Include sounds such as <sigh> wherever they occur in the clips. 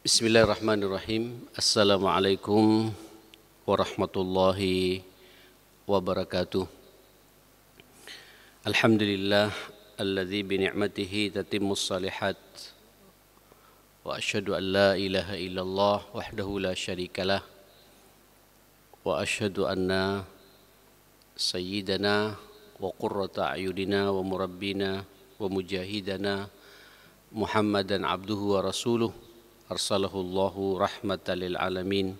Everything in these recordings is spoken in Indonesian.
Bismillahirrahmanirrahim. Assalamualaikum warahmatullahi wabarakatuh. Alhamdulillah alladzi bi ni'matihi tatimmu salihat. Wa asyhadu an la ilaha illallah wahdahu la syarikalah. Wa asyhadu anna sayyidana wa qurrata ayunina wa murabbina wa mujahidana Muhammadan abduhu wa rasuluhu أرسله الله رحمة للعالمين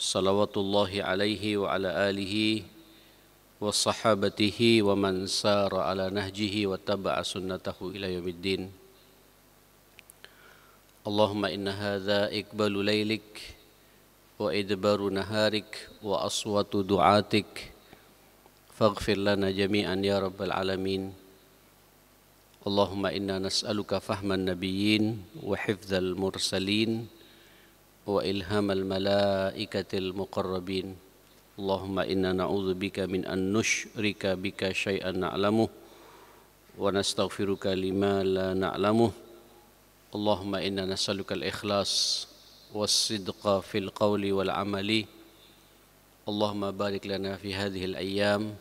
صلوات الله عليه وعلى آله وصحابته ومن سار على نهجه واتبع سنته إلى يوم الدين اللهم إن هذا إقبال ليلك وإدبار نهارك وأصوات دعاتك فاغفر لنا جميعا يا رب العالمين اللهم إنا نسألك فهم النبيين وحفظ المرسلين وإلهام الملائكة المقربين اللهم إنا نعوذ بك من أن نشرك بك شيئا نعلمه ونستغفرك لما لا نعلمه اللهم إنا نسألك الإخلاص والصدق في القول والعمل اللهم بارك لنا في هذه الأيام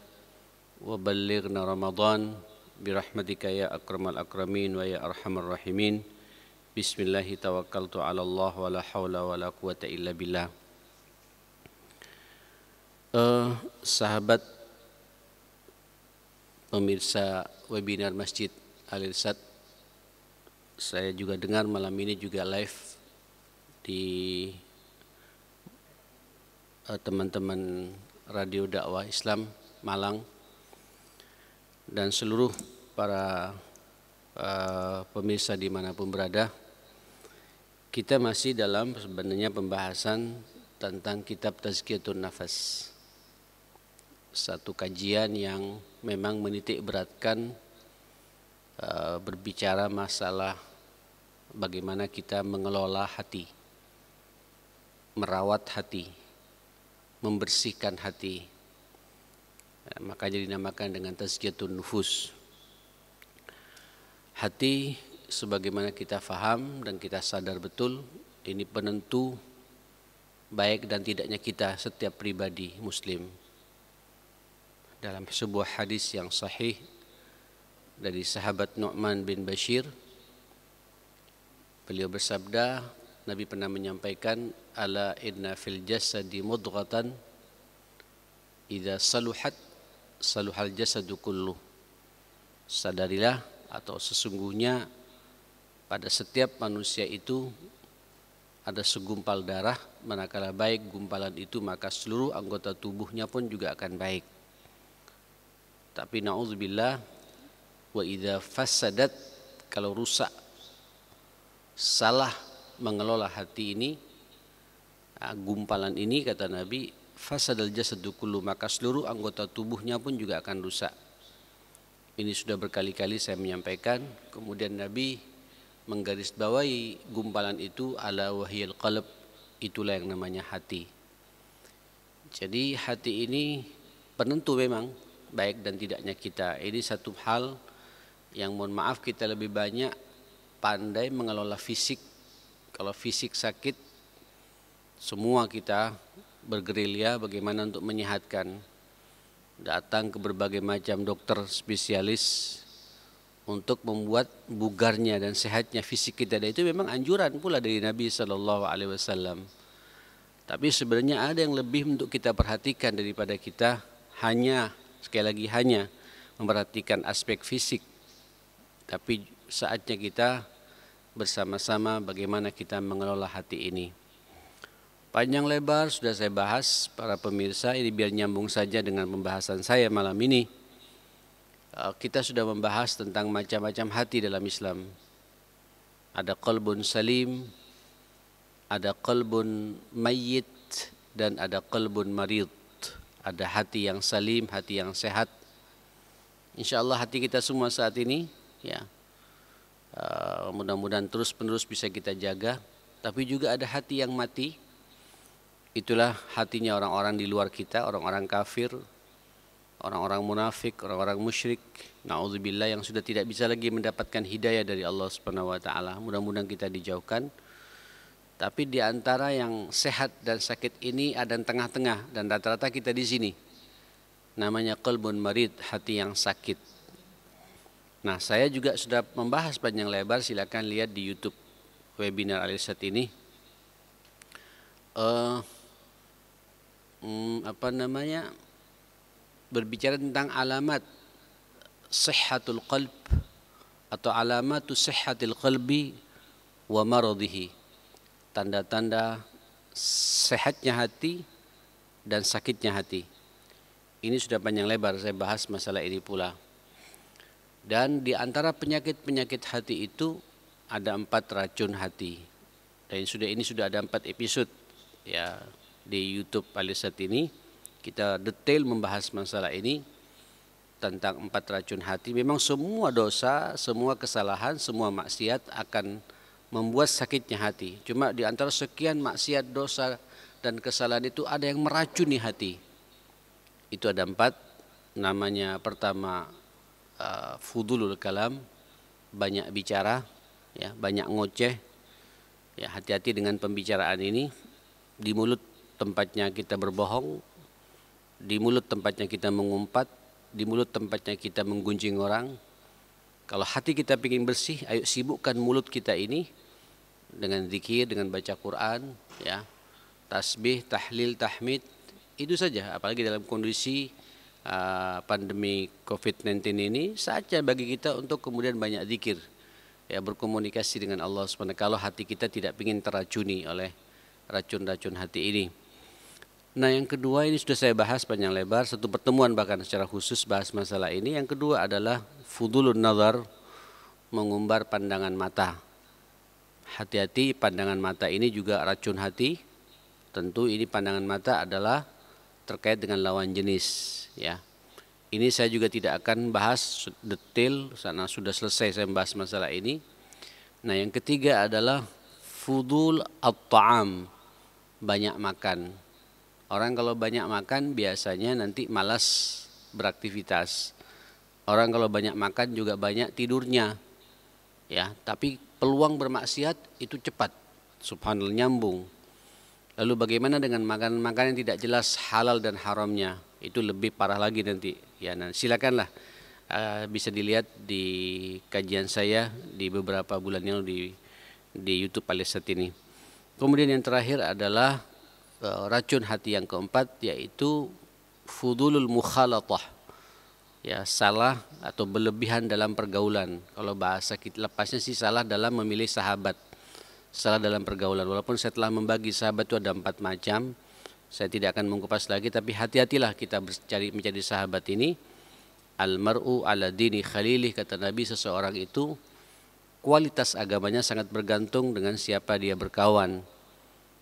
وبلغنا رمضان برحمتك يا أكرم الأكرمين ويا أرحم الراحمين بسم الله توكلت على الله ولا حول ولا قوة إلا بالله uh, sahabat pemirsa webinar Masjid Al-Irsad saya juga dengar malam ini juga live di eh, teman-teman uh, radio dakwah Islam Malang dan seluruh para uh, pemirsa dimanapun berada. Kita masih dalam sebenarnya pembahasan tentang kitab Tazkiyatun Nafas. Satu kajian yang memang menitik beratkan uh, eh, berbicara masalah bagaimana kita mengelola hati, merawat hati, membersihkan hati, Eh, makanya dinamakan dengan tazkiyatun nufus. Hati sebagaimana kita faham dan kita sadar betul ini penentu baik dan tidaknya kita setiap pribadi muslim. Dalam sebuah hadis yang sahih dari sahabat Nu'man bin Bashir beliau bersabda Nabi pernah menyampaikan ala inna fil jasadi mudghatan idza saluhat saluhal jasadu kullu. Sadarilah atau sesungguhnya pada setiap manusia itu ada segumpal darah, manakala baik gumpalan itu maka seluruh anggota tubuhnya pun juga akan baik. Tapi na'udzubillah wa idha fasadat kalau rusak salah mengelola hati ini ah, gumpalan ini kata Nabi fasadal jasadu kullu maka seluruh anggota tubuhnya pun juga akan rusak. Ini sudah berkali-kali saya menyampaikan, kemudian Nabi menggarisbawahi gumpalan itu ala wahyil qalb, itulah yang namanya hati. Jadi hati ini penentu memang baik dan tidaknya kita. Ini satu hal yang mohon maaf kita lebih banyak pandai mengelola fisik. Kalau fisik sakit semua kita bergerilya bagaimana untuk menyehatkan. Datang ke berbagai macam dokter spesialis untuk membuat bugarnya dan sehatnya fisik kita. Dan itu memang anjuran pula dari Nabi Shallallahu Alaihi Wasallam. Tapi sebenarnya ada yang lebih untuk kita perhatikan daripada kita hanya sekali lagi hanya memperhatikan aspek fisik. Tapi saatnya kita bersama-sama bagaimana kita mengelola hati ini. Panjang lebar sudah saya bahas para pemirsa, ini biar nyambung saja dengan pembahasan saya malam ini. Eh, kita sudah membahas tentang macam-macam hati dalam Islam. Ada kolbun salim, ada kolbun mayit dan ada kolbun marid. Ada hati yang salim, hati yang sehat. Insya Allah hati kita semua saat ini, ya eh, mudah-mudahan terus-menerus bisa kita jaga. Tapi juga ada hati yang mati, Itulah hatinya orang-orang di luar kita, orang-orang kafir, orang-orang munafik, orang-orang musyrik. Nauzubillah yang sudah tidak bisa lagi mendapatkan hidayah dari Allah Subhanahu wa taala. Mudah-mudahan kita dijauhkan. Tapi di antara yang sehat dan sakit ini ada yang tengah-tengah dan rata-rata kita di sini. Namanya qalbun marid, hati yang sakit. Nah, saya juga sudah membahas panjang lebar, silakan lihat di YouTube webinar Alisat ini. Uh, Hmm, apa namanya berbicara tentang alamat sehatul qalb atau tu sehatul qalbi wa maradihi tanda-tanda sehatnya hati dan sakitnya hati ini sudah panjang lebar saya bahas masalah ini pula dan di antara penyakit-penyakit hati itu ada empat racun hati dan sudah ini sudah ada empat episode ya di YouTube Alisat ini kita detail membahas masalah ini tentang empat racun hati. Memang semua dosa, semua kesalahan, semua maksiat akan membuat sakitnya hati. Cuma di antara sekian maksiat, dosa dan kesalahan itu ada yang meracuni hati. Itu ada empat. Namanya pertama uh, fudulul kalam, banyak bicara, ya banyak ngoceh. Ya hati-hati dengan pembicaraan ini di mulut tempatnya kita berbohong, di mulut tempatnya kita mengumpat, di mulut tempatnya kita menggunjing orang. Kalau hati kita ingin bersih, ayo sibukkan mulut kita ini dengan zikir, dengan baca Quran, ya, tasbih, tahlil, tahmid, itu saja. Apalagi dalam kondisi uh, pandemi COVID-19 ini, saja bagi kita untuk kemudian banyak zikir, ya, berkomunikasi dengan Allah SWT. Kalau hati kita tidak ingin teracuni oleh racun-racun hati ini. Nah yang kedua ini sudah saya bahas panjang lebar, satu pertemuan bahkan secara khusus bahas masalah ini. Yang kedua adalah fudulun nazar, mengumbar pandangan mata. Hati-hati pandangan mata ini juga racun hati. Tentu ini pandangan mata adalah terkait dengan lawan jenis. Ya, Ini saya juga tidak akan bahas detail, karena sudah selesai saya membahas masalah ini. Nah yang ketiga adalah fudul at-ta'am, banyak makan Orang kalau banyak makan biasanya nanti malas beraktivitas. Orang kalau banyak makan juga banyak tidurnya. Ya, tapi peluang bermaksiat itu cepat. Subhanallah nyambung. Lalu bagaimana dengan makanan-makanan yang tidak jelas halal dan haramnya? Itu lebih parah lagi nanti. Ya, nah, silakanlah uh, bisa dilihat di kajian saya di beberapa bulan yang lalu di di YouTube Palestina ini. Kemudian yang terakhir adalah Eh, racun hati yang keempat yaitu fudulul mukhalatah ya salah atau berlebihan dalam pergaulan kalau bahasa kita lepasnya sih salah dalam memilih sahabat salah dalam pergaulan walaupun saya telah membagi sahabat itu ada empat macam saya tidak akan mengupas lagi tapi hati-hatilah kita mencari menjadi sahabat ini almaru ala dini khalilih kata Nabi seseorang itu kualitas agamanya sangat bergantung dengan siapa dia berkawan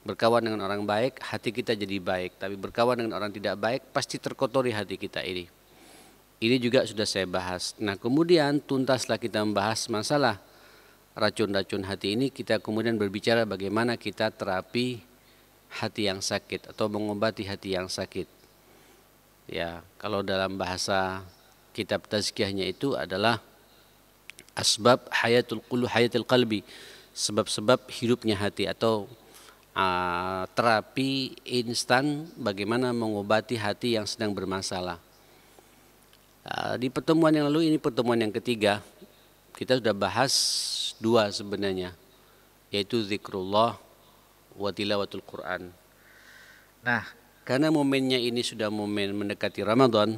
berkawan dengan orang baik, hati kita jadi baik. Tapi berkawan dengan orang tidak baik, pasti terkotori hati kita ini. Ini juga sudah saya bahas. Nah kemudian tuntaslah kita membahas masalah racun-racun hati ini. Kita kemudian berbicara bagaimana kita terapi hati yang sakit atau mengobati hati yang sakit. Ya kalau dalam bahasa kitab tazkiyahnya itu adalah asbab hayatul qulu hayatul qalbi sebab-sebab hidupnya hati atau Ah, terapi instan bagaimana mengobati hati yang sedang bermasalah. Ah, di pertemuan yang lalu ini pertemuan yang ketiga kita sudah bahas dua sebenarnya yaitu zikrullah wa tilawatul Quran. Nah, karena momennya ini sudah momen mendekati Ramadan.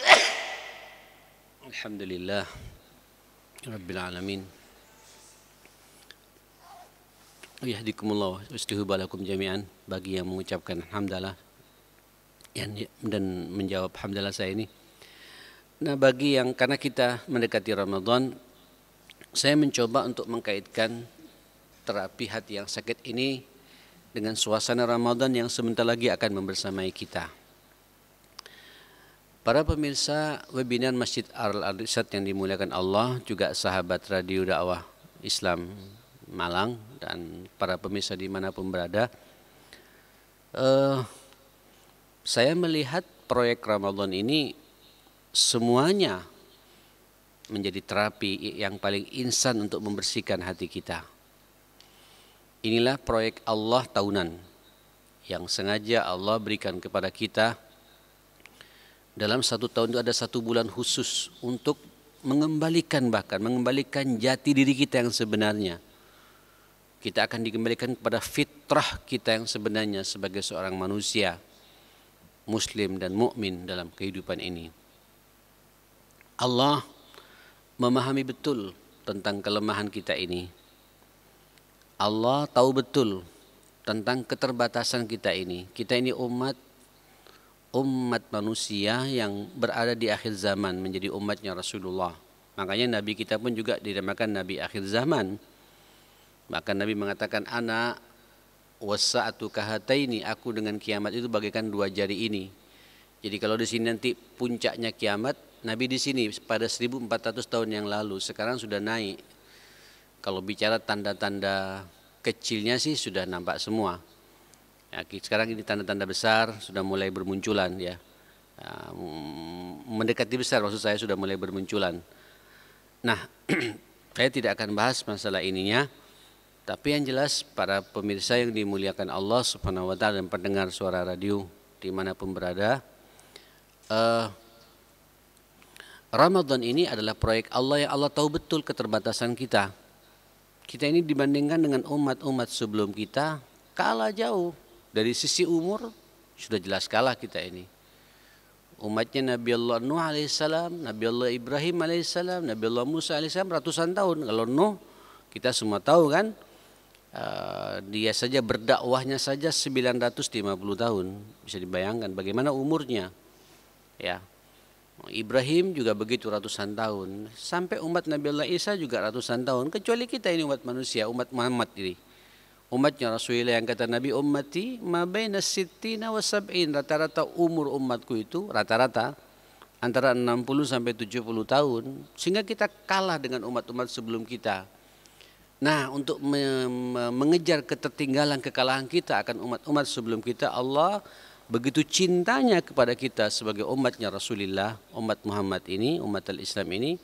<coughs> Alhamdulillah Rabbil Alamin. Yahdikumullah ustuhu jami'an bagi yang mengucapkan hamdalah dan menjawab alhamdulillah saya ini. Nah bagi yang karena kita mendekati Ramadan saya mencoba untuk mengkaitkan terapi hati yang sakit ini dengan suasana Ramadan yang sebentar lagi akan membersamai kita. Para pemirsa webinar Masjid al Arisat yang dimuliakan Allah juga sahabat radio dakwah Islam Malang dan para pemirsa di dimanapun berada. Uh, saya melihat proyek Ramadan ini semuanya menjadi terapi yang paling insan untuk membersihkan hati kita. Inilah proyek Allah tahunan yang sengaja Allah berikan kepada kita dalam satu tahun itu ada satu bulan khusus untuk mengembalikan bahkan mengembalikan jati diri kita yang sebenarnya kita akan dikembalikan kepada fitrah kita yang sebenarnya sebagai seorang manusia muslim dan mukmin dalam kehidupan ini. Allah memahami betul tentang kelemahan kita ini. Allah tahu betul tentang keterbatasan kita ini. Kita ini umat umat manusia yang berada di akhir zaman menjadi umatnya Rasulullah. Makanya nabi kita pun juga dinamakan nabi akhir zaman maka Nabi mengatakan anak wasa'atu ini aku dengan kiamat itu bagaikan dua jari ini. Jadi kalau di sini nanti puncaknya kiamat, Nabi di sini pada 1400 tahun yang lalu, sekarang sudah naik. Kalau bicara tanda-tanda kecilnya sih sudah nampak semua. Ya, sekarang ini tanda-tanda besar sudah mulai bermunculan ya. ya. Mm, mendekati besar maksud saya sudah mulai bermunculan. Nah, <clears throat> saya tidak akan bahas masalah ininya. Tapi yang jelas para pemirsa yang dimuliakan Allah subhanahu wa ta'ala dan pendengar suara radio dimanapun berada. Uh, Ramadan ini adalah proyek Allah yang Allah tahu betul keterbatasan kita. Kita ini dibandingkan dengan umat-umat sebelum kita kalah jauh. Dari sisi umur sudah jelas kalah kita ini. Umatnya Nabi Allah Nuh alaihissalam, Nabi Allah Ibrahim alaihissalam, Nabi Allah Musa alaihissalam ratusan tahun. Kalau Nuh kita semua tahu kan Eh, dia saja berdakwahnya saja 950 tahun bisa dibayangkan bagaimana umurnya ya Ibrahim juga begitu ratusan tahun sampai umat Nabi Allah Isa juga ratusan tahun kecuali kita ini umat manusia umat Muhammad ini umatnya Rasulullah yang kata Nabi ummati ma baina sittina wa sab'in rata-rata umur umatku itu rata-rata antara 60 sampai 70 tahun sehingga kita kalah dengan umat-umat sebelum kita Nah, untuk me mengejar ketertinggalan kekalahan kita akan umat-umat sebelum kita, Allah begitu cintanya kepada kita sebagai umatnya Rasulullah, umat Muhammad ini, umat islam ini,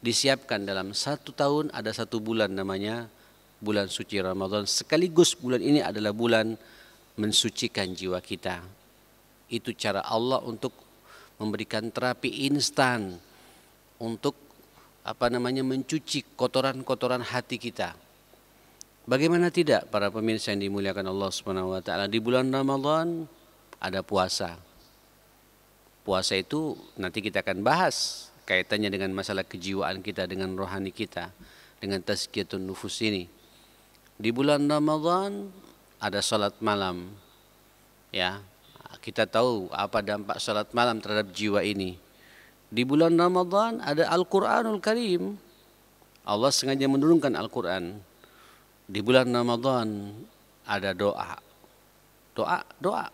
disiapkan dalam satu tahun ada satu bulan namanya bulan suci Ramadan. Sekaligus bulan ini adalah bulan mensucikan jiwa kita. Itu cara Allah untuk memberikan terapi instan untuk apa namanya mencuci kotoran-kotoran hati kita. Bagaimana tidak para pemirsa yang dimuliakan Allah Subhanahu wa taala di bulan Ramadan ada puasa. Puasa itu nanti kita akan bahas kaitannya dengan masalah kejiwaan kita dengan rohani kita dengan tazkiyatun nufus ini. Di bulan Ramadan ada salat malam. Ya, kita tahu apa dampak salat malam terhadap jiwa ini di bulan Ramadan ada Al-Quranul Karim. Allah sengaja menurunkan Al-Quran. Di bulan Ramadan ada doa. Doa, doa.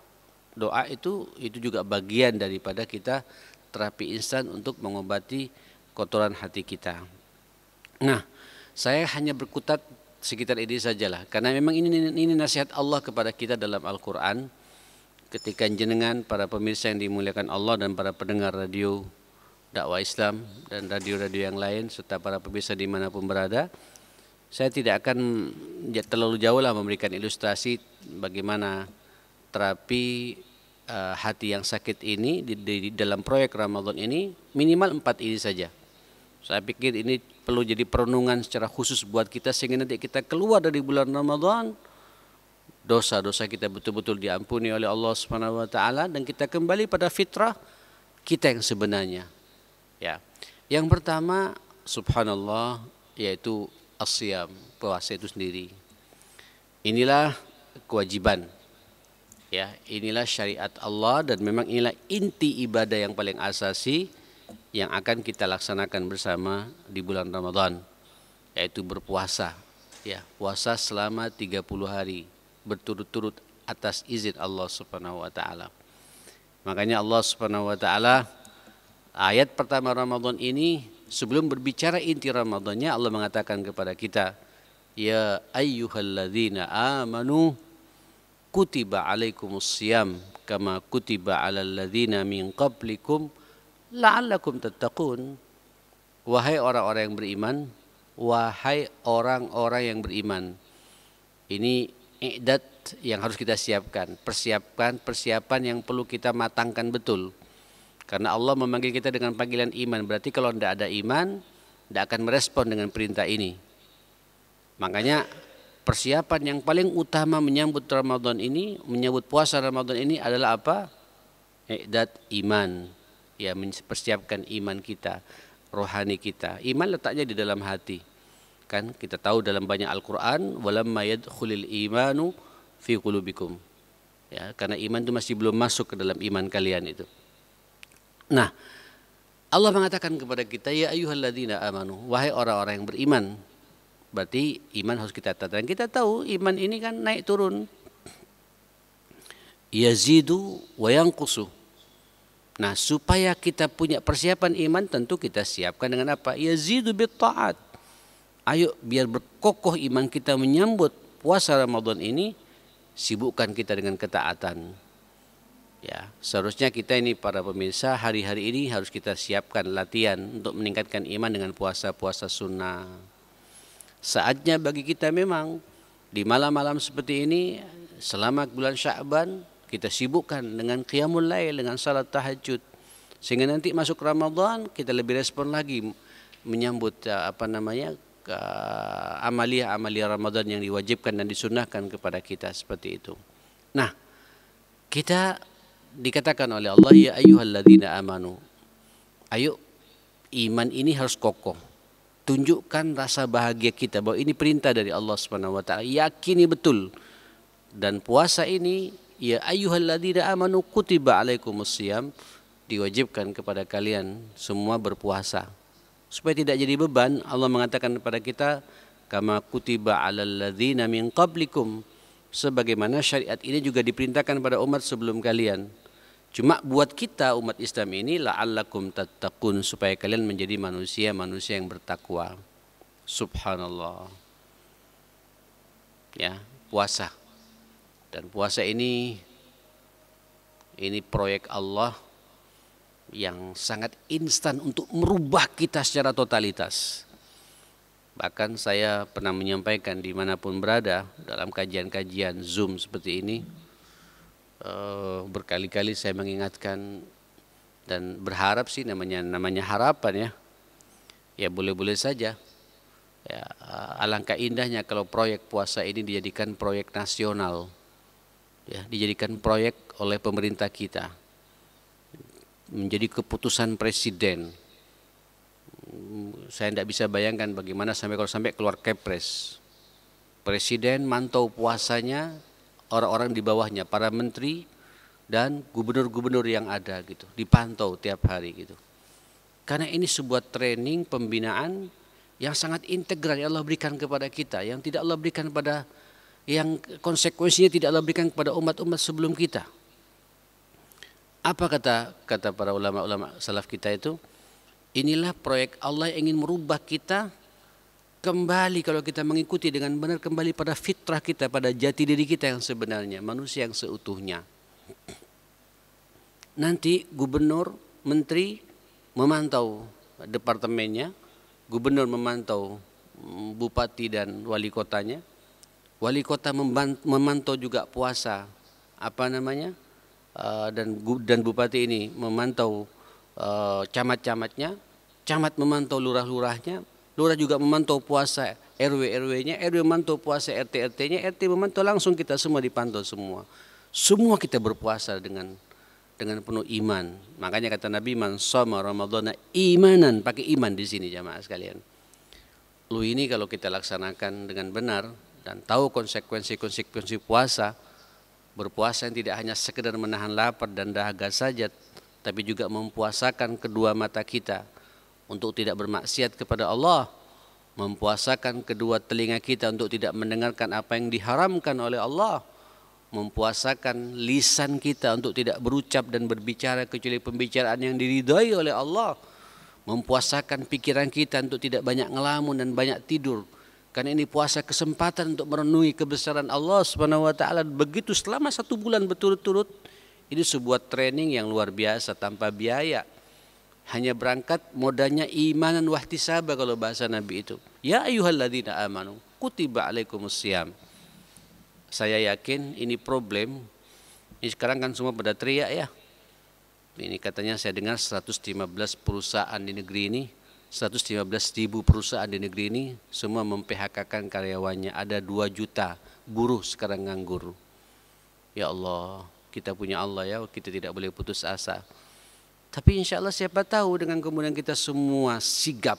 Doa itu itu juga bagian daripada kita terapi instan untuk mengobati kotoran hati kita. Nah, saya hanya berkutat sekitar ini sajalah karena memang ini ini nasihat Allah kepada kita dalam Al-Qur'an ketika jenengan para pemirsa yang dimuliakan Allah dan para pendengar radio dakwah Islam dan radio-radio yang lain serta para pemirsa dimanapun berada. Saya tidak akan terlalu jauh lah memberikan ilustrasi bagaimana terapi uh, hati yang sakit ini di, di, di dalam proyek Ramadan ini minimal empat ini saja. Saya pikir ini perlu jadi perenungan secara khusus buat kita sehingga nanti kita keluar dari bulan Ramadan dosa-dosa kita betul-betul diampuni oleh Allah Subhanahu wa taala dan kita kembali pada fitrah kita yang sebenarnya. Ya. Yang pertama, subhanallah, yaitu asyam, puasa itu sendiri. Inilah kewajiban. Ya, inilah syariat Allah dan memang inilah inti ibadah yang paling asasi yang akan kita laksanakan bersama di bulan Ramadan yaitu berpuasa. Ya, puasa selama 30 hari berturut-turut atas izin Allah Subhanahu wa taala. Makanya Allah Subhanahu wa taala Ayat pertama Ramadan ini sebelum berbicara inti Ramadannya Allah mengatakan kepada kita Ya ayyuhalladzina amanu kutiba alaikumus siyam kama kutiba alal ladzina min qablikum la'allakum tattaqun wahai orang-orang yang beriman wahai orang-orang yang beriman ini iqdat yang harus kita siapkan persiapkan persiapan yang perlu kita matangkan betul karena Allah memanggil kita dengan panggilan iman. Berarti kalau tidak ada iman, tidak akan merespon dengan perintah ini. Makanya persiapan yang paling utama menyambut Ramadan ini, menyambut puasa Ramadan ini adalah apa? Iqdad iman. Ya, mempersiapkan iman kita, rohani kita. Iman letaknya di dalam hati. Kan kita tahu dalam banyak Al-Qur'an, walamma yadkhulul imanu fi qulubikum. Ya, karena iman itu masih belum masuk ke dalam iman kalian itu. Nah, Allah mengatakan kepada kita, ya ayuhalladzina amanu, wahai orang-orang yang beriman. Berarti iman harus kita tata. Dan Kita tahu iman ini kan naik turun. Yazidu wa yanqusu. Nah, supaya kita punya persiapan iman tentu kita siapkan dengan apa? Yazidu bi taat. Ayo biar berkokoh iman kita menyambut puasa Ramadan ini, sibukkan kita dengan ketaatan Ya, seharusnya kita ini para pemirsa hari-hari ini harus kita siapkan latihan untuk meningkatkan iman dengan puasa-puasa sunnah. Saatnya bagi kita memang di malam-malam seperti ini selama bulan Sya'ban kita sibukkan dengan qiyamul lail dengan salat tahajud sehingga nanti masuk Ramadan kita lebih respon lagi menyambut eh, apa namanya eh, amalia-amalia Ramadan yang diwajibkan dan disunahkan kepada kita seperti itu. Nah, kita dikatakan oleh Allah ya ayyuhalladzina amanu. Ayo iman ini harus kokoh. Tunjukkan rasa bahagia kita bahwa ini perintah dari Allah Subhanahu wa taala. Yakini betul. Dan puasa ini ya ayyuhalladzina amanu kutiba alaikumusiyam diwajibkan kepada kalian semua berpuasa. Supaya tidak jadi beban, Allah mengatakan kepada kita kama kutiba alal ladzina min qablikum sebagaimana syariat ini juga diperintahkan pada umat sebelum kalian. Cuma buat kita umat Islam ini la'allakum tattaqun supaya kalian menjadi manusia-manusia yang bertakwa. Subhanallah. Ya, puasa. Dan puasa ini ini proyek Allah yang sangat instan untuk merubah kita secara totalitas. Bahkan saya pernah menyampaikan dimanapun berada dalam kajian-kajian Zoom seperti ini, Eh, berkali-kali saya mengingatkan dan berharap sih namanya namanya harapan ya. Ya boleh-boleh saja. Ya, alangkah indahnya kalau proyek puasa ini dijadikan proyek nasional. Ya, dijadikan proyek oleh pemerintah kita. Menjadi keputusan presiden. Hmm, saya tidak bisa bayangkan bagaimana sampai kalau sampai keluar Kepres. Presiden mantau puasanya, orang-orang di bawahnya, para menteri dan gubernur-gubernur yang ada gitu, dipantau tiap hari gitu. Karena ini sebuah training pembinaan yang sangat integral yang Allah berikan kepada kita, yang tidak Allah berikan pada yang konsekuensinya tidak Allah berikan kepada umat-umat sebelum kita. Apa kata kata para ulama-ulama salaf kita itu? Inilah proyek Allah yang ingin merubah kita kembali kalau kita mengikuti dengan benar kembali pada fitrah kita, pada jati diri kita yang sebenarnya, manusia yang seutuhnya. Nanti gubernur, menteri memantau departemennya, gubernur memantau mm, bupati dan wali kotanya, wali kota memantau juga puasa apa namanya eh, dan dan bupati ini memantau eh, camat-camatnya, camat memantau lurah-lurahnya, Lurah juga memantau puasa RW-RW-nya, RW memantau puasa RT-RT-nya, RT memantau langsung kita semua dipantau semua. Semua kita berpuasa dengan dengan penuh iman. Makanya kata Nabi man sama Ramadhana imanan, pakai iman di sini jamaah sekalian. Lu ini kalau kita laksanakan dengan benar dan tahu konsekuensi-konsekuensi puasa, berpuasa yang tidak hanya sekedar menahan lapar dan dahaga saja, tapi juga mempuasakan kedua mata kita, untuk tidak bermaksiat kepada Allah, mempuasakan kedua telinga kita untuk tidak mendengarkan apa yang diharamkan oleh Allah, mempuasakan lisan kita untuk tidak berucap dan berbicara kecuali pembicaraan yang diridhai oleh Allah, mempuasakan pikiran kita untuk tidak banyak ngelamun dan banyak tidur. Karena ini puasa kesempatan untuk merenungi kebesaran Allah Subhanahu wa taala. Begitu selama satu bulan berturut-turut, ini sebuah training yang luar biasa tanpa biaya hanya berangkat modalnya imanan wahtisaba kalau bahasa Nabi itu. Ya ayyuhalladzina amanu kutiba alaikumus siyam. Saya yakin ini problem. Ini sekarang kan semua pada teriak ya. Ini katanya saya dengar 115 perusahaan di negeri ini, 115 ribu perusahaan di negeri ini semua memphk-kan karyawannya. Ada 2 juta buruh sekarang nganggur. Ya Allah, kita punya Allah ya, kita tidak boleh putus asa. Tapi insya Allah siapa tahu dengan kemudian kita semua sigap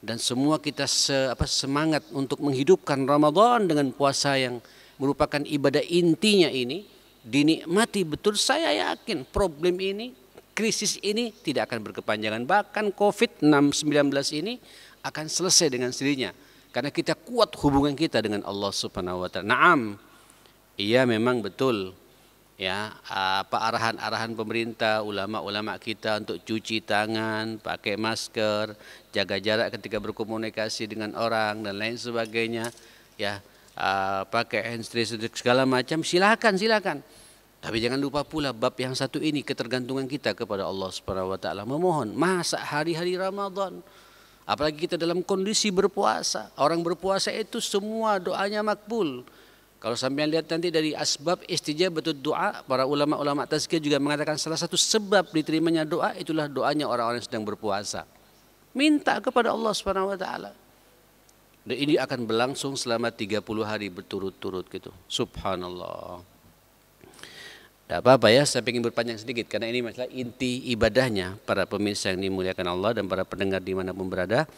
dan semua kita se, apa, semangat untuk menghidupkan Ramadan dengan puasa yang merupakan ibadah intinya ini dinikmati betul saya yakin problem ini krisis ini tidak akan berkepanjangan bahkan COVID-19 ini akan selesai dengan sendirinya karena kita kuat hubungan kita dengan Allah Subhanahu wa taala. Naam. Iya memang betul ya apa arahan-arahan pemerintah, ulama-ulama kita untuk cuci tangan, pakai masker, jaga jarak ketika berkomunikasi dengan orang dan lain sebagainya, ya ah, pakai hand sanitizer segala macam, silakan silakan. Tapi jangan lupa pula bab yang satu ini ketergantungan kita kepada Allah Subhanahu wa taala. Memohon masa hari-hari Ramadan apalagi kita dalam kondisi berpuasa. Orang berpuasa itu semua doanya makbul. Kalau sampai lihat nanti dari asbab betul doa, para ulama-ulama tazkiyah juga mengatakan salah satu sebab diterimanya doa itulah doanya orang-orang yang sedang berpuasa. Minta kepada Allah Subhanahu wa taala. Dan ini akan berlangsung selama 30 hari berturut-turut gitu. Subhanallah. Tidak apa-apa ya, saya ingin berpanjang sedikit karena ini masalah inti ibadahnya para pemirsa yang dimuliakan Allah dan para pendengar dimanapun berada.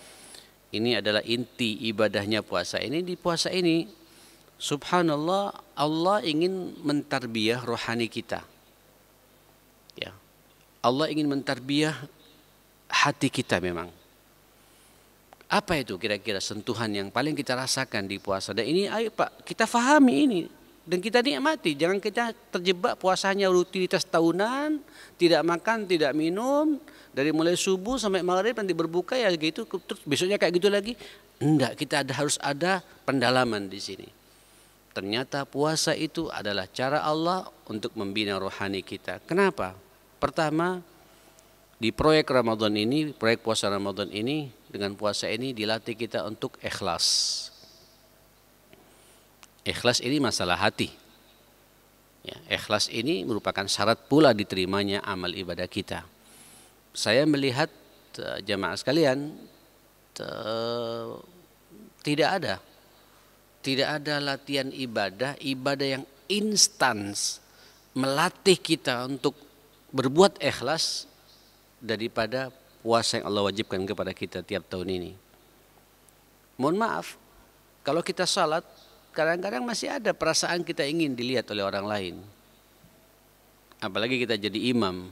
Ini adalah inti ibadahnya puasa ini. Di puasa ini Subhanallah, Allah ingin mentarbiah rohani kita. Ya. Allah ingin mentarbiah hati kita memang. Apa itu kira-kira sentuhan yang paling kita rasakan di puasa? Dan ini ayo Pak, kita fahami ini dan kita nikmati. Jangan kita terjebak puasanya rutinitas tahunan, tidak makan, tidak minum dari mulai subuh sampai maghrib nanti berbuka ya gitu terus besoknya kayak gitu lagi. Enggak, kita ada, harus ada pendalaman di sini. Ternyata puasa itu adalah cara Allah untuk membina rohani kita. Kenapa? Pertama, di proyek Ramadan ini, proyek puasa Ramadan ini dengan puasa ini dilatih kita untuk ikhlas. Ikhlas ini masalah hati. Ya, ikhlas ini merupakan syarat pula diterimanya amal ibadah kita. Saya melihat eh, jamaah sekalian eh, tidak ada tidak ada latihan ibadah, ibadah yang instan melatih kita untuk berbuat ikhlas daripada puasa yang Allah wajibkan kepada kita tiap tahun ini. Mohon maaf, kalau kita salat, kadang-kadang masih ada perasaan kita ingin dilihat oleh orang lain. Apalagi kita jadi imam.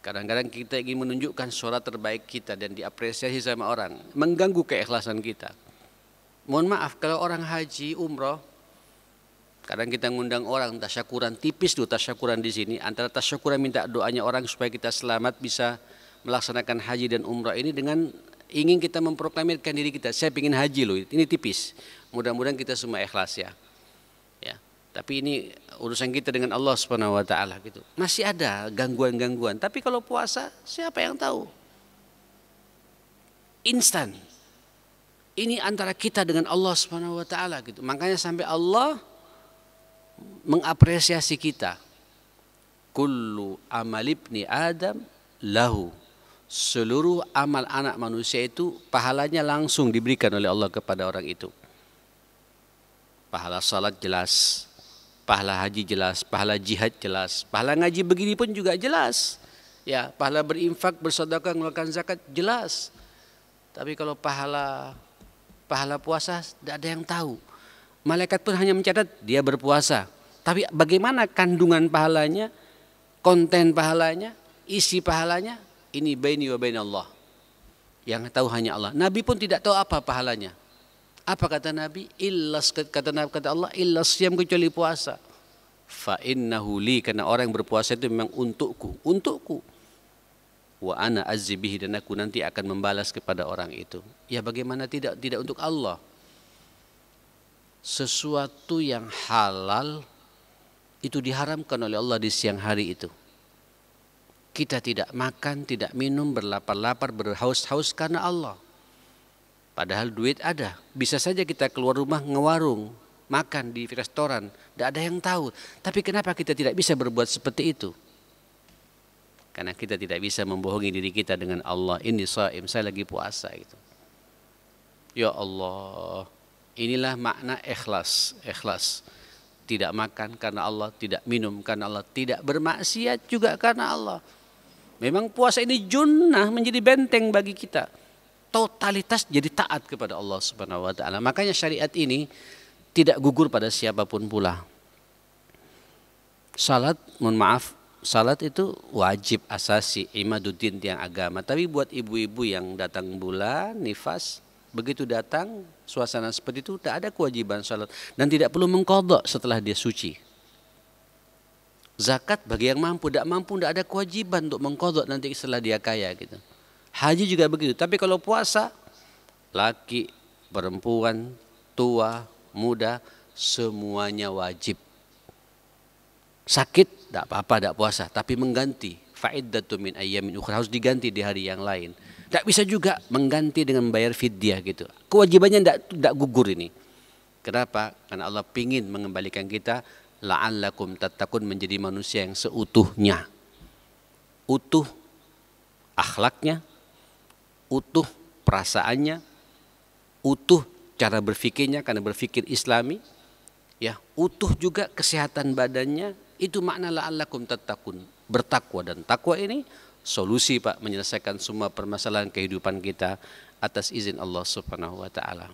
Kadang-kadang kita ingin menunjukkan suara terbaik kita dan diapresiasi sama orang. Mengganggu keikhlasan kita. Mohon maaf kalau orang haji umroh kadang kita ngundang orang tasyakuran tipis tuh tasyakuran di sini antara tasyakuran minta doanya orang supaya kita selamat bisa melaksanakan haji dan umroh ini dengan ingin kita memproklamirkan diri kita saya ingin haji loh ini tipis mudah-mudahan kita semua ikhlas ya ya tapi ini urusan kita dengan Allah Subhanahu wa taala gitu masih ada gangguan-gangguan tapi kalau puasa siapa yang tahu instan ini antara kita dengan Allah Subhanahu wa taala gitu. Makanya sampai Allah mengapresiasi kita. Kullu amal Adam lahu. Seluruh amal anak manusia itu pahalanya langsung diberikan oleh Allah kepada orang itu. Pahala salat jelas, pahala haji jelas, pahala jihad jelas, pahala ngaji begini pun juga jelas. Ya, pahala berinfak, bersedekah, mengeluarkan zakat jelas. Tapi kalau pahala pahala puasa tidak ada yang tahu. Malaikat pun hanya mencatat dia berpuasa. Tapi bagaimana kandungan pahalanya, konten pahalanya, isi pahalanya, ini baini wa baini Allah. Yang tahu hanya Allah. Nabi pun tidak tahu apa pahalanya. Apa kata Nabi? Illas kata Nabi kata Allah, illas siam kecuali puasa. Fa innahu li karena orang yang berpuasa itu memang untukku, untukku wa ana azzi bihi dan aku nanti akan membalas kepada orang itu. Ya bagaimana tidak tidak untuk Allah. Sesuatu yang halal itu diharamkan oleh Allah di siang hari itu. Kita tidak makan, tidak minum, berlapar-lapar, berhaus-haus karena Allah. Padahal duit ada. Bisa saja kita keluar rumah ngewarung, makan di restoran, tidak ada yang tahu. Tapi kenapa kita tidak bisa berbuat seperti itu? Karena kita tidak bisa membohongi diri kita dengan Allah. Ini saim, saya lagi puasa gitu. Ya Allah, inilah makna ikhlas, ikhlas. Tidak makan karena Allah, tidak minum karena Allah, tidak bermaksiat juga karena Allah. Memang puasa ini junnah menjadi benteng bagi kita. Totalitas jadi taat kepada Allah Subhanahu wa taala. Makanya syariat ini tidak gugur pada siapapun pula. Salat, mohon maaf, salat itu wajib asasi imaduddin tiang agama. Tapi buat ibu-ibu yang datang bulan nifas begitu datang suasana seperti itu tak ada kewajiban salat dan tidak perlu mengkodok setelah dia suci. Zakat bagi yang mampu, tidak mampu tidak ada kewajiban untuk mengkodok nanti setelah dia kaya gitu. Haji juga begitu. Tapi kalau puasa laki, perempuan, tua, muda semuanya wajib sakit tidak apa-apa tidak puasa tapi mengganti faidatu min ayyamin ukhra harus diganti di hari yang lain tidak bisa juga mengganti dengan membayar fidyah gitu kewajibannya tidak tidak gugur ini kenapa karena Allah pingin mengembalikan kita la'allakum tatakun menjadi manusia yang seutuhnya utuh akhlaknya utuh perasaannya utuh cara berfikirnya karena berfikir islami ya utuh juga kesehatan badannya itu makna la'allakum tattaqun. Bertakwa dan takwa ini solusi Pak menyelesaikan semua permasalahan kehidupan kita atas izin Allah Subhanahu wa taala.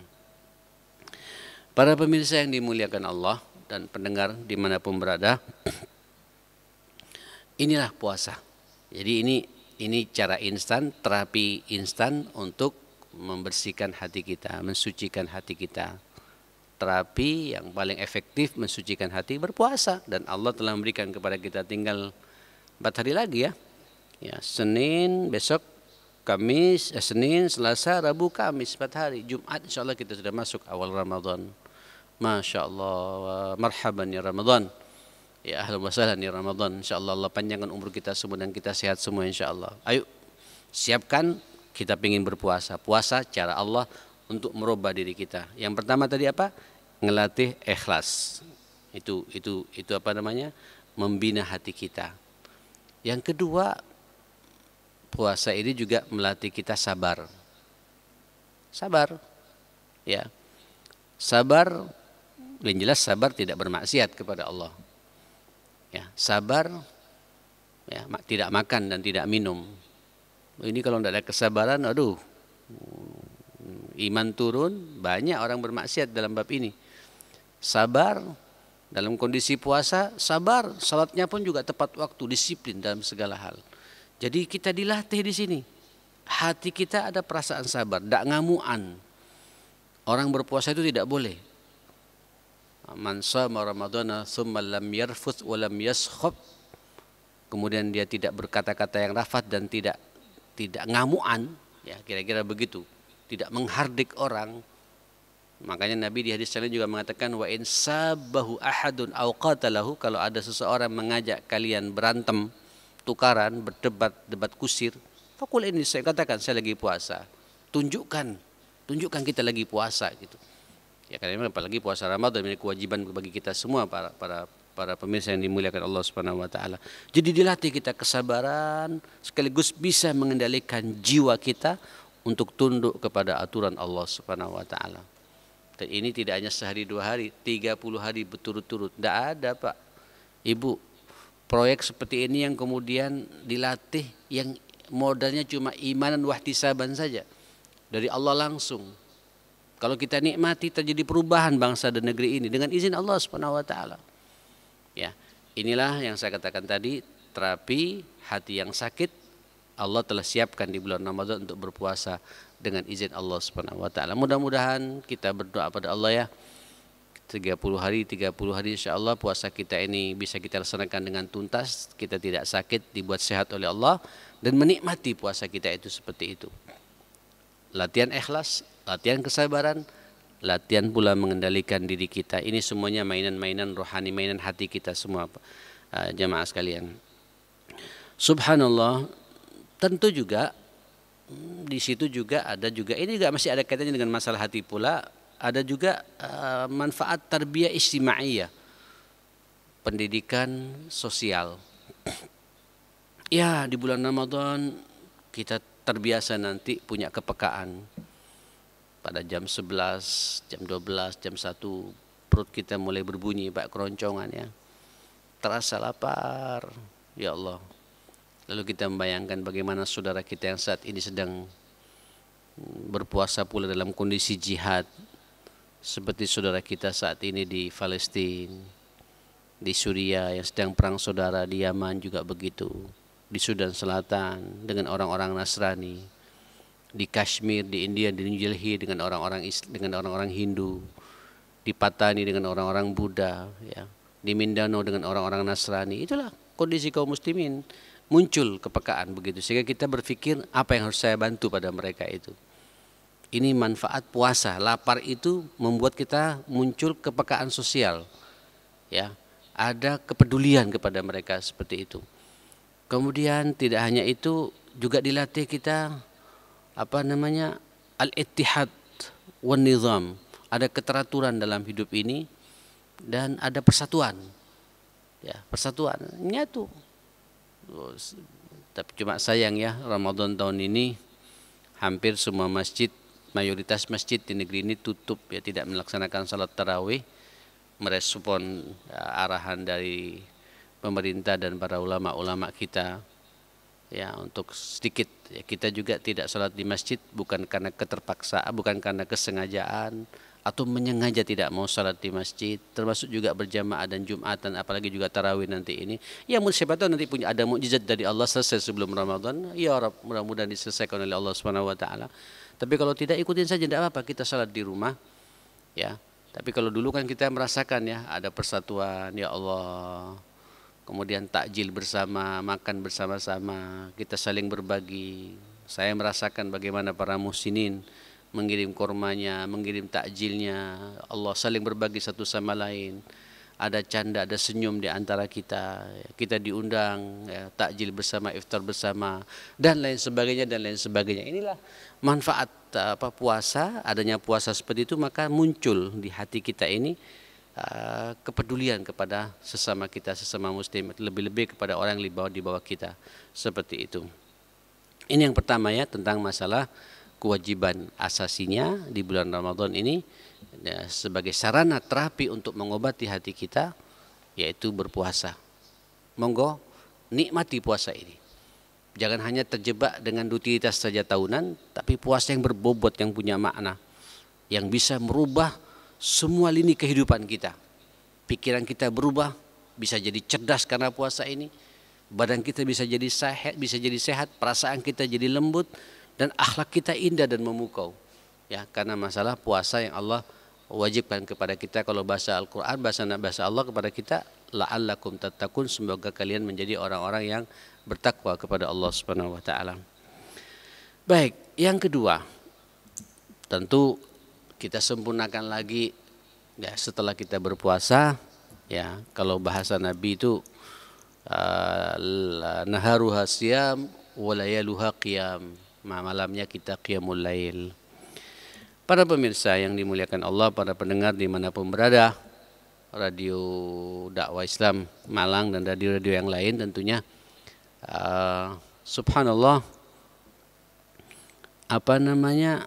Para pemirsa yang dimuliakan Allah dan pendengar dimanapun berada, <clears throat> inilah puasa. Jadi ini ini cara instan, terapi instan untuk membersihkan hati kita, mensucikan hati kita terapi yang paling efektif mensucikan hati berpuasa dan Allah telah memberikan kepada kita tinggal empat hari lagi ya. Ya, Senin besok Kamis, eh, Senin, Selasa, Rabu, Kamis, empat hari. Jumat insya Allah kita sudah masuk awal Ramadan. Masya Allah, marhaban ya Ramadan. Ya ahlan wa sahlan ya Ramadan. Insya Allah Allah panjangkan umur kita semua dan kita sehat semua insya Allah. Ayo siapkan kita ingin berpuasa. Puasa cara Allah untuk merubah diri kita. Yang pertama tadi apa? Ngelatih ikhlas. Itu itu itu apa namanya? Membina hati kita. Yang kedua, puasa ini juga melatih kita sabar. Sabar. Ya. Sabar yang jelas sabar tidak bermaksiat kepada Allah. Ya, sabar ya, tidak makan dan tidak minum. Ini kalau tidak ada kesabaran, aduh, iman turun, banyak orang bermaksiat dalam bab ini. Sabar, dalam kondisi puasa, sabar, salatnya pun juga tepat waktu, disiplin dalam segala hal. Jadi kita dilatih di sini. Hati kita ada perasaan sabar, tidak ngamuan. Orang berpuasa itu tidak boleh. Man Ramadana thumma lam yarfut Kemudian dia tidak berkata-kata yang rafat dan tidak tidak ngamuan, ya kira-kira begitu tidak menghardik orang. Makanya Nabi di hadis lain juga mengatakan wa in sabahu ahadun aw qatalahu kalau ada seseorang mengajak kalian berantem, tukaran, berdebat, debat kusir, fakul ini saya katakan saya lagi puasa. Tunjukkan, tunjukkan kita lagi puasa gitu. Ya karena apalagi puasa Ramadan ini kewajiban bagi kita semua para para para pemirsa yang dimuliakan Allah Subhanahu wa taala. Jadi dilatih kita kesabaran sekaligus bisa mengendalikan jiwa kita untuk tunduk kepada aturan Allah Subhanahu wa taala. Dan ini tidak hanya sehari dua hari, 30 hari berturut-turut. Tidak ada Pak, Ibu, proyek seperti ini yang kemudian dilatih yang modalnya cuma iman dan wahtisaban saja. Dari Allah langsung. Kalau kita nikmati terjadi perubahan bangsa dan negeri ini dengan izin Allah Subhanahu wa taala. Ya. Inilah yang saya katakan tadi, terapi hati yang sakit Allah telah siapkan di bulan Ramadan untuk berpuasa dengan izin Allah Subhanahu wa taala. Mudah-mudahan kita berdoa pada Allah ya. 30 hari 30 hari insya Allah puasa kita ini bisa kita laksanakan dengan tuntas kita tidak sakit dibuat sehat oleh Allah dan menikmati puasa kita itu seperti itu latihan ikhlas latihan kesabaran latihan pula mengendalikan diri kita ini semuanya mainan-mainan rohani mainan hati kita semua ah, jemaah sekalian subhanallah tentu juga hmm, di situ juga ada juga ini juga masih ada kaitannya dengan masalah hati pula ada juga uh, manfaat tarbiyah istimaiyah pendidikan sosial <clears throat> ya di bulan Ramadan kita terbiasa nanti punya kepekaan pada jam 11, jam 12, jam 1 perut kita mulai berbunyi pak keroncongan ya terasa lapar ya Allah Lalu kita membayangkan bagaimana saudara kita yang saat ini sedang mm, berpuasa pula dalam kondisi jihad seperti saudara kita saat ini di Palestina, di Suriah yang sedang perang saudara di Yaman juga begitu, di Sudan Selatan dengan orang-orang Nasrani, di Kashmir, di India, di New Delhi dengan orang-orang dengan orang-orang Hindu, di Patani dengan orang-orang Buddha, ya, di Mindanao dengan orang-orang Nasrani. Itulah kondisi kaum muslimin muncul kepekaan begitu sehingga kita berpikir apa yang harus saya bantu pada mereka itu. Ini manfaat puasa. Lapar itu membuat kita muncul kepekaan sosial. Ya, ada kepedulian kepada mereka seperti itu. Kemudian tidak hanya itu juga dilatih kita apa namanya al-ittihad wan nizam. Ada keteraturan dalam hidup ini dan ada persatuan. Ya, persatuan nyatu tapi cuma sayang ya Ramadan tahun ini hampir semua masjid mayoritas masjid di negeri ini tutup ya tidak melaksanakan salat tarawih merespon ya, arahan dari pemerintah dan para ulama-ulama kita ya untuk sedikit ya, kita juga tidak salat di masjid bukan karena keterpaksaan bukan karena kesengajaan atau menyengaja tidak mau sholat di masjid, termasuk juga berjamaah dan jumatan, apalagi juga tarawih nanti ini. Ya siapa tahu nanti punya ada mukjizat dari Allah selesai sebelum Ramadan. Ya Arab mudah-mudahan diselesaikan oleh Allah Subhanahu Wa Taala. Tapi kalau tidak ikutin saja tidak apa-apa kita sholat di rumah, ya. Tapi kalau dulu kan kita merasakan ya ada persatuan ya Allah. Kemudian takjil bersama, makan bersama-sama, kita saling berbagi. Saya merasakan bagaimana para musinin mengirim kormanya, mengirim takjilnya. Allah saling berbagi satu sama lain. Ada canda, ada senyum di antara kita. Kita diundang ya, takjil bersama, iftar bersama dan lain sebagainya dan lain sebagainya. Inilah manfaat apa puasa, adanya puasa seperti itu maka muncul di hati kita ini uh, kepedulian kepada sesama kita sesama muslim lebih-lebih kepada orang yang di bawah di bawah kita seperti itu. Ini yang pertama ya tentang masalah kewajiban asasinya di bulan Ramadan ini ya, sebagai sarana terapi untuk mengobati hati kita yaitu berpuasa. Monggo nikmati puasa ini. Jangan hanya terjebak dengan rutinitas saja tahunan, tapi puasa yang berbobot yang punya makna yang bisa merubah semua lini kehidupan kita. Pikiran kita berubah, bisa jadi cerdas karena puasa ini. Badan kita bisa jadi sehat, bisa jadi sehat, perasaan kita jadi lembut, dan akhlak kita indah dan memukau. Ya, karena masalah puasa yang Allah wajibkan kepada kita kalau bahasa Al-Qur'an bahasa bahasa Allah kepada kita la'allakum tattaqun semoga kalian menjadi orang-orang yang bertakwa kepada Allah Subhanahu wa taala. Baik, yang kedua tentu kita sempurnakan lagi ya setelah kita berpuasa ya kalau bahasa Nabi itu naharuha siyam walayaluha qiyam malamnya kita qiyamul lail. Para pemirsa yang dimuliakan Allah, para pendengar dimanapun berada, radio dakwah Islam Malang dan radio-radio yang lain tentunya. Uh, subhanallah, apa namanya,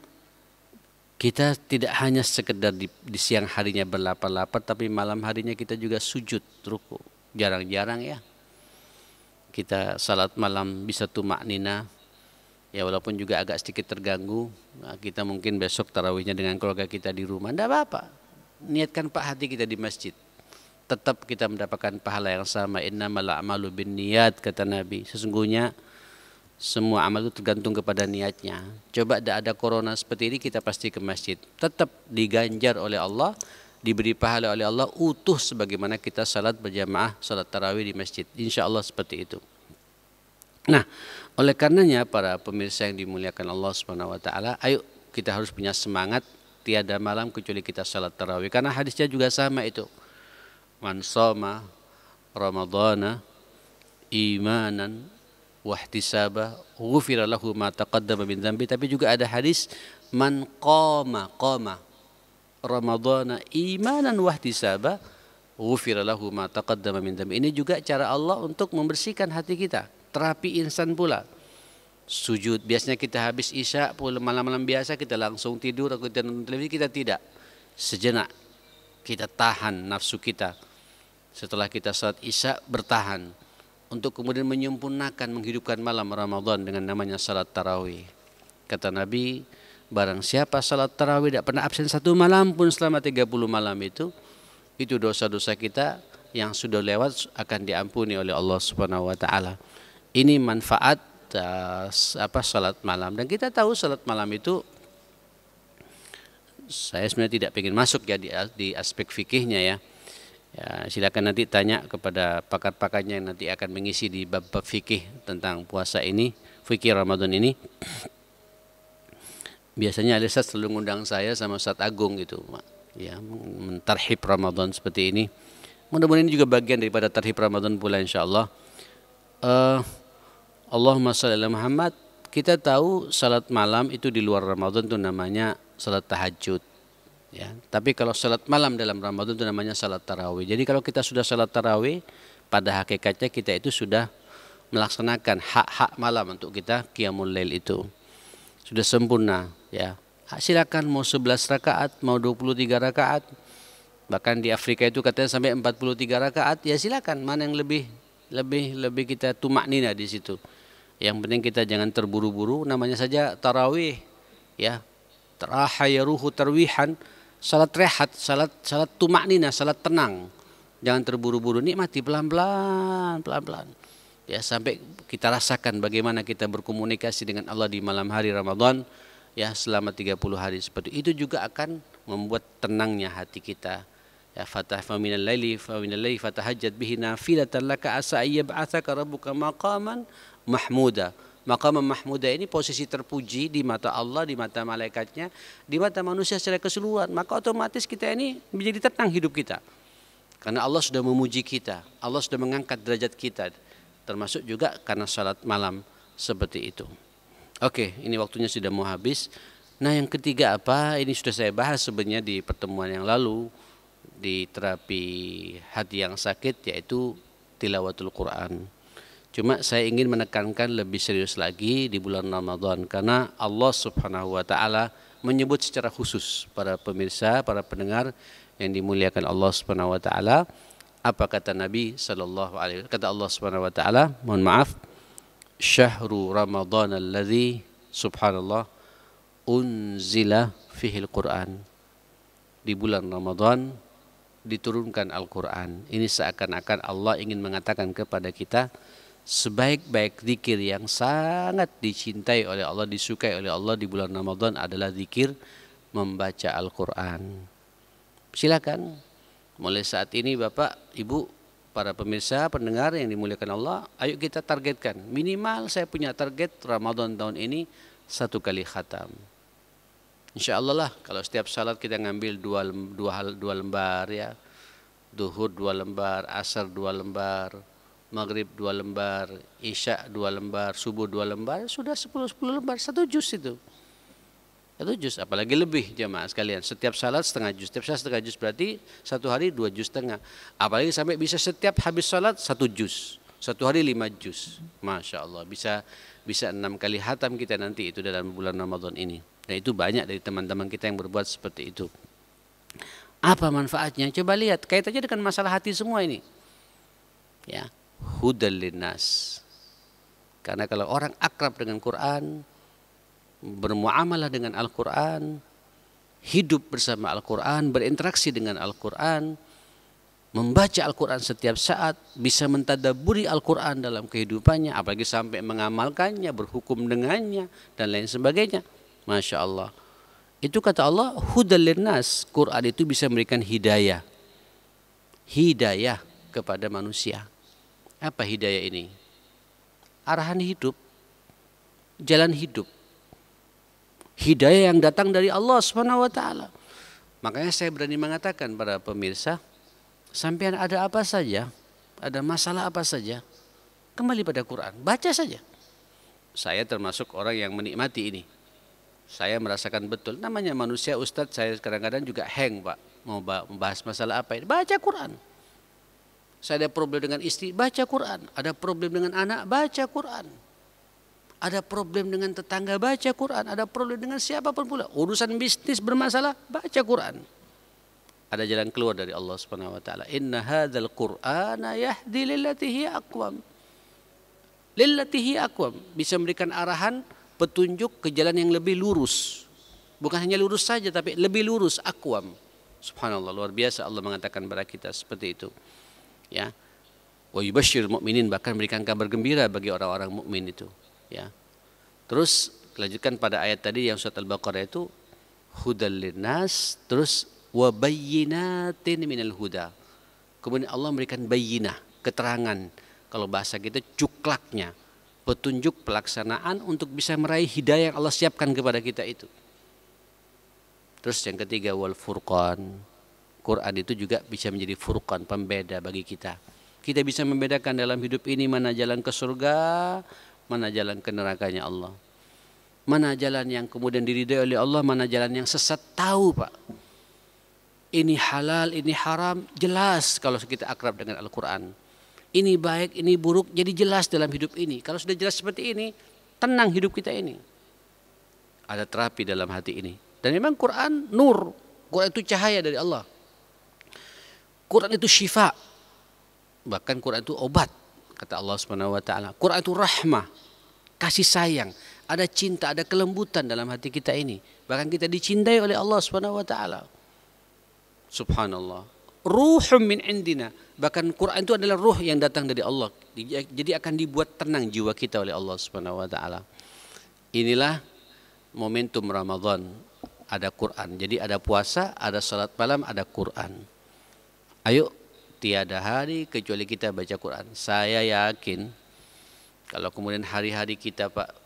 kita tidak hanya sekedar di, di siang harinya berlapar-lapar, tapi malam harinya kita juga sujud ruku. Jarang-jarang ya, kita salat malam bisa tumak ya walaupun juga agak sedikit terganggu nah, kita mungkin besok tarawihnya dengan keluarga kita di rumah tidak apa-apa niatkan pak hati kita di masjid tetap kita mendapatkan pahala yang sama inna a'malu bin niat kata Nabi sesungguhnya semua amal itu tergantung kepada niatnya coba tidak ada corona seperti ini kita pasti ke masjid tetap diganjar oleh Allah diberi pahala oleh Allah utuh sebagaimana kita salat berjamaah salat tarawih di masjid insya Allah seperti itu nah oleh karenanya para pemirsa yang dimuliakan Allah Subhanahu wa taala, ayo kita harus punya semangat tiada malam kecuali kita salat tarawih karena hadisnya juga sama itu. Man shoma ramadhana imanan wahtisaba ghufira lahu ma taqaddama min dhanbi tapi juga ada hadis man qama qama ramadhana imanan wahtisaba ghufira lahu ma taqaddama min dhanbi ini juga cara Allah untuk membersihkan hati kita terapi insan pula sujud biasanya kita habis isya malam-malam biasa kita langsung tidur atau kita nonton televisi kita tidak sejenak kita tahan nafsu kita setelah kita salat isya bertahan untuk kemudian menyempurnakan menghidupkan malam Ramadan dengan namanya salat tarawih kata Nabi barang siapa salat tarawih tidak pernah absen satu malam pun selama 30 malam itu itu dosa-dosa kita yang sudah lewat akan diampuni oleh Allah Subhanahu wa taala ini manfaat uh, apa salat malam dan kita tahu salat malam itu saya sebenarnya tidak ingin masuk ya di, di aspek fikihnya ya. ya silakan nanti tanya kepada pakar-pakarnya yang nanti akan mengisi di bab-bab fikih tentang puasa ini fikih Ramadan ini biasanya Alisa selalu ngundang saya sama Ustaz Agung gitu ya mentarhib Ramadan seperti ini mudah-mudahan ini juga bagian daripada tarhib Ramadan pula insya Allah uh, Allahumma salli ala Muhammad. Kita tahu salat malam itu di luar Ramadan itu namanya salat tahajud. Ya, tapi kalau salat malam dalam Ramadan itu namanya salat tarawih. Jadi kalau kita sudah salat tarawih, pada hakikatnya kita itu sudah melaksanakan hak-hak malam untuk kita qiyamul lail itu. Sudah sempurna, ya. Ah, silakan mau 11 rakaat, mau 23 rakaat. Bahkan di Afrika itu katanya sampai 43 rakaat, ya silakan mana yang lebih lebih lebih kita tumak nina di situ. Yang penting kita jangan terburu-buru, namanya saja tarawih. Ya. Tarahayruhu tarwihan, salat rehat, salat salat tumaknina, salat tenang. Jangan terburu-buru, nikmati pelan-pelan, pelan-pelan. Ya, sampai kita rasakan bagaimana kita berkomunikasi dengan Allah di malam hari Ramadan ya selama 30 hari seperti itu juga akan membuat tenangnya hati kita ya fatah fa minal laili fa minal laili fatahajjat bihi nafilatan laka asa ayyab'atsaka rabbuka maqaman mahmuda maqaman mahmuda ini posisi terpuji di mata Allah di mata malaikatnya di mata manusia secara keseluruhan maka otomatis kita ini menjadi tenang hidup kita karena Allah sudah memuji kita Allah sudah mengangkat derajat kita termasuk juga karena salat malam seperti itu oke ini waktunya sudah mau habis nah yang ketiga apa ini sudah saya bahas sebenarnya di pertemuan yang lalu di terapi hati yang sakit yaitu tilawatul Quran. Cuma saya ingin menekankan lebih serius lagi di bulan Ramadan karena Allah Subhanahu wa taala menyebut secara khusus para pemirsa, para pendengar yang dimuliakan Allah Subhanahu wa taala. Apa kata Nabi sallallahu alaihi wasallam kata Allah Subhanahu wa taala? Mohon maaf. Syahru Ramadan lalu subhanallah unzila fihil Quran. Di bulan Ramadan diturunkan Al-Quran. Ini seakan-akan Allah ingin mengatakan kepada kita sebaik-baik zikir yang sangat dicintai oleh Allah, disukai oleh Allah di bulan Ramadan adalah zikir membaca Al-Quran. Silakan mulai saat ini Bapak, Ibu, para pemirsa, pendengar yang dimuliakan Allah, ayo kita targetkan. Minimal saya punya target Ramadan tahun ini satu kali khatam. Insya Allah lah kalau setiap salat kita ngambil dua, dua, dua lembar ya. Duhur dua lembar, asar dua lembar, maghrib dua lembar, isya dua lembar, subuh dua lembar, sudah sepuluh sepuluh lembar, satu jus itu. Satu jus apalagi lebih jemaah sekalian. Setiap salat setengah jus setiap salat setengah jus berarti satu hari dua jus setengah. Apalagi sampai bisa setiap habis salat satu jus satu hari lima jus masya Allah bisa bisa enam kali hatam kita nanti itu dalam bulan Ramadan ini dan itu banyak dari teman-teman kita yang berbuat seperti itu. Apa manfaatnya? Coba lihat, kaitannya dengan masalah hati semua ini. Ya, hudalinas. Karena kalau orang akrab dengan Quran, bermuamalah dengan Al-Quran, hidup bersama Al-Quran, berinteraksi dengan Al-Quran, membaca Al-Quran setiap saat, bisa mentadaburi Al-Quran dalam kehidupannya, apalagi sampai mengamalkannya, berhukum dengannya, dan lain sebagainya. Masya Allah. Itu kata Allah, hudal Quran itu bisa memberikan hidayah. Hidayah kepada manusia. Apa hidayah ini? Arahan hidup. Jalan hidup. Hidayah yang datang dari Allah Swt. Makanya saya berani mengatakan para pemirsa, sampean ada apa saja, ada masalah apa saja, kembali pada Quran, baca saja. Saya termasuk orang yang menikmati ini. Saya merasakan betul. Namanya manusia Ustadz saya kadang-kadang juga hang Pak. Mau membahas masalah apa ini. Baca Quran. Saya ada problem dengan istri, baca Quran. Ada problem dengan anak, baca Quran. Ada problem dengan tetangga, baca Quran. Ada problem dengan siapapun pula. Urusan bisnis bermasalah, baca Quran ada jalan keluar dari Allah Subhanahu wa taala. Inna hadzal Qur'ana yahdi lillati hi aqwam. Lillati hi aqwam, bisa memberikan arahan petunjuk ke jalan yang lebih lurus. Bukan hanya lurus saja tapi lebih lurus akwam. Subhanallah luar biasa Allah mengatakan kepada kita seperti itu. Ya. Wa yubasyir mukminin bahkan memberikan kabar gembira bagi orang-orang mukmin itu, ya. Terus lanjutkan pada ayat tadi yang surat Al-Baqarah itu hudal linnas terus wa bayyinatin minal huda. Kemudian Allah memberikan bayinah, keterangan. Kalau bahasa kita cuklaknya, petunjuk pelaksanaan untuk bisa meraih hidayah yang Allah siapkan kepada kita itu. Terus yang ketiga wal furqan. Quran itu juga bisa menjadi furqan, pembeda bagi kita. Kita bisa membedakan dalam hidup ini mana jalan ke surga, mana jalan ke nerakanya Allah. Mana jalan yang kemudian diridai oleh Allah, mana jalan yang sesat, tahu Pak. Ini halal, ini haram, jelas kalau kita akrab dengan Al-Quran ini baik, ini buruk, jadi jelas dalam hidup ini. Kalau sudah jelas seperti ini, tenang hidup kita ini. Ada terapi dalam hati ini. Dan memang Quran nur, Quran itu cahaya dari Allah. Quran itu syifa. Bahkan Quran itu obat, kata Allah Subhanahu wa taala. Quran itu rahmah, kasih sayang, ada cinta, ada kelembutan dalam hati kita ini. Bahkan kita dicintai oleh Allah Subhanahu wa taala. Subhanallah ruhum min indina. Bahkan Quran itu adalah ruh yang datang dari Allah. Jadi akan dibuat tenang jiwa kita oleh Allah Subhanahu wa taala. Inilah momentum Ramadan. Ada Quran. Jadi ada puasa, ada salat malam, ada Quran. Ayo tiada hari kecuali kita baca Quran. Saya yakin kalau kemudian hari-hari kita Pak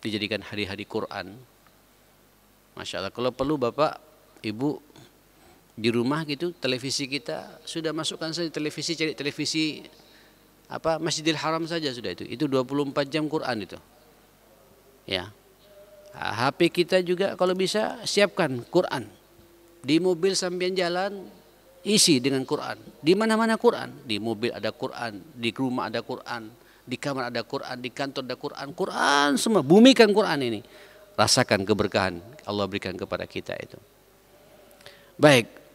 dijadikan hari-hari Quran. Masya Allah. Kalau perlu Bapak, Ibu di rumah gitu televisi kita sudah masukkan saja televisi cari televisi apa Masjidil Haram saja sudah itu itu 24 jam Quran itu ya HP ah, kita juga kalau bisa siapkan Quran di mobil sambil jalan isi dengan Quran di mana-mana Quran di mobil ada Quran di rumah ada Quran di kamar ada Quran di kantor ada Quran Quran semua bumi kan Quran ini rasakan keberkahan Allah berikan kepada kita itu baik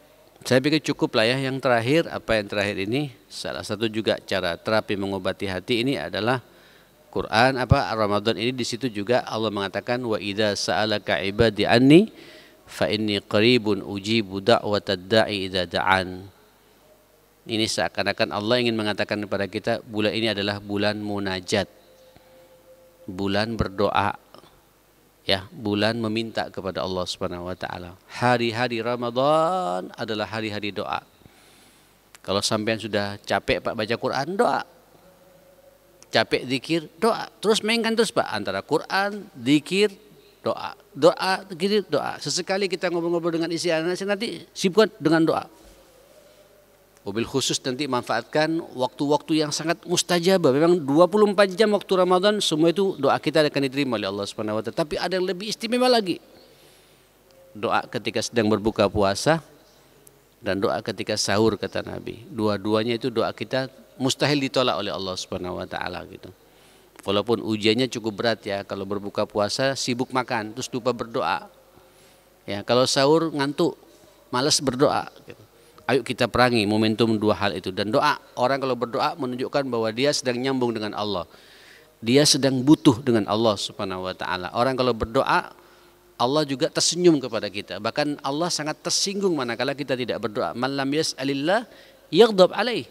saya pikir cukup lah ya. Yang terakhir, apa yang terakhir ini, salah satu juga cara terapi mengobati hati ini adalah Quran apa Ramadan ini di situ juga Allah mengatakan wa idza sa'alaka ibadi anni fa inni qaribun ujibu da'watad da'i idza da'an. Ini seakan-akan Allah ingin mengatakan kepada kita bulan ini adalah bulan munajat. Bulan berdoa ya bulan meminta kepada Allah Subhanahu wa taala. Hari-hari Ramadan adalah hari-hari doa. Kalau sampean sudah capek Pak baca Quran, doa. Capek zikir, doa. Terus mainkan terus Pak antara Quran, zikir, doa. Doa, zikir, doa. Sesekali kita ngobrol-ngobrol dengan isiannya, anak nanti sibukkan dengan doa. Mobil khusus nanti manfaatkan waktu-waktu yang sangat mustajab. Memang 24 jam waktu Ramadan semua itu doa kita akan diterima oleh Allah Subhanahu wa taala. Tapi ada yang lebih istimewa lagi. Doa ketika sedang berbuka puasa dan doa ketika sahur kata Nabi. Dua-duanya itu doa kita mustahil ditolak oleh Allah Subhanahu wa taala gitu. Walaupun ujiannya cukup berat ya kalau berbuka puasa sibuk makan terus lupa berdoa. Ya, kalau sahur ngantuk, malas berdoa gitu. Ayo kita perangi momentum dua hal itu dan doa. Orang kalau berdoa menunjukkan bahwa dia sedang nyambung dengan Allah. Dia sedang butuh dengan Allah Subhanahu wa taala. Orang kalau berdoa Allah juga tersenyum kepada kita. Bahkan Allah sangat tersinggung manakala kita tidak berdoa. Malam yas'alillah yaghdab alaih.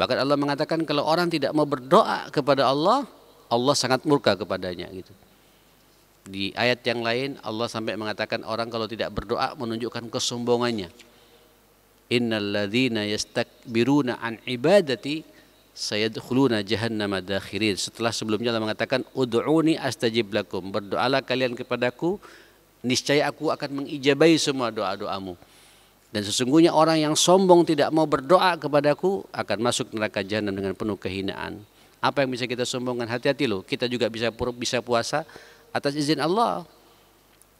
Bahkan Allah mengatakan kalau orang tidak mau berdoa kepada Allah, Allah sangat murka kepadanya gitu. Di ayat yang lain Allah sampai mengatakan orang kalau tidak berdoa menunjukkan kesombongannya innal ladzina yastakbiruna an ibadati sayadkhuluna jahannama dakhirin. Setelah sebelumnya Allah mengatakan ud'uni astajib lakum. Berdoalah kalian kepadaku niscaya aku akan mengijabai semua doa-doamu. Dan sesungguhnya orang yang sombong tidak mau berdoa kepadaku akan masuk neraka jahanam dengan penuh kehinaan. Apa yang bisa kita sombongkan? Hati-hati loh, kita juga bisa bisa puasa atas izin Allah.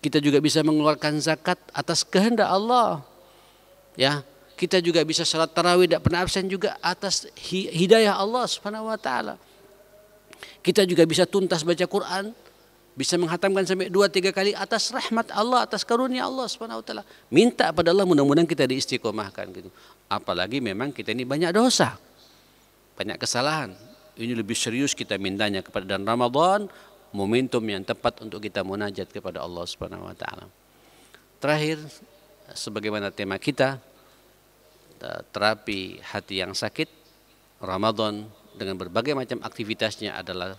Kita juga bisa mengeluarkan zakat atas kehendak Allah. Ya, kita juga bisa salat tarawih tidak pernah absen juga atas hidayah Allah Subhanahu wa taala. Kita juga bisa tuntas baca Quran, bisa menghatamkan sampai dua tiga kali atas rahmat Allah, atas karunia Allah Subhanahu wa taala. Minta pada Allah mudah-mudahan kita diistiqomahkan gitu. Apalagi memang kita ini banyak dosa. Banyak kesalahan. Ini lebih serius kita mintanya kepada dan Ramadan momentum yang tepat untuk kita munajat kepada Allah Subhanahu wa taala. Terakhir sebagaimana tema kita Eh, terapi hati yang sakit, Ramadan dengan berbagai macam aktivitasnya adalah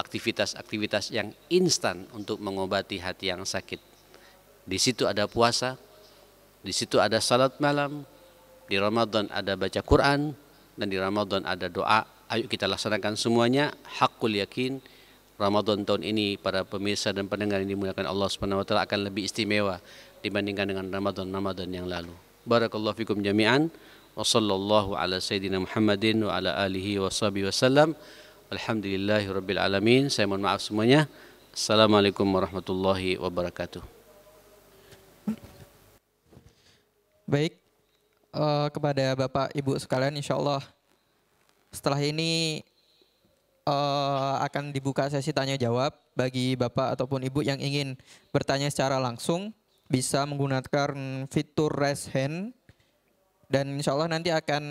aktivitas-aktivitas yang instan untuk mengobati hati yang sakit. Di situ ada puasa, di situ ada salat malam, di Ramadan ada baca Quran, dan di Ramadan ada doa. Ayo kita laksanakan semuanya, hakul yakin, Ramadan tahun ini para pemirsa dan pendengar yang dimuliakan Allah Subhanahu wa taala akan lebih istimewa dibandingkan dengan Ramadan-Ramadan yang lalu. Barakallahu fikum jami'an. Wa sallallahu ala sayyidina Muhammadin wa ala alihi wa sahbihi wa sallam. Alhamdulillahi rabbil alamin. Saya mohon maaf semuanya. Assalamualaikum warahmatullahi wabarakatuh. Baik, uh, kepada Bapak Ibu sekalian insya Allah setelah ini uh, akan dibuka sesi tanya jawab bagi Bapak ataupun Ibu yang ingin bertanya secara langsung bisa menggunakan fitur raise hand dan insya Allah nanti akan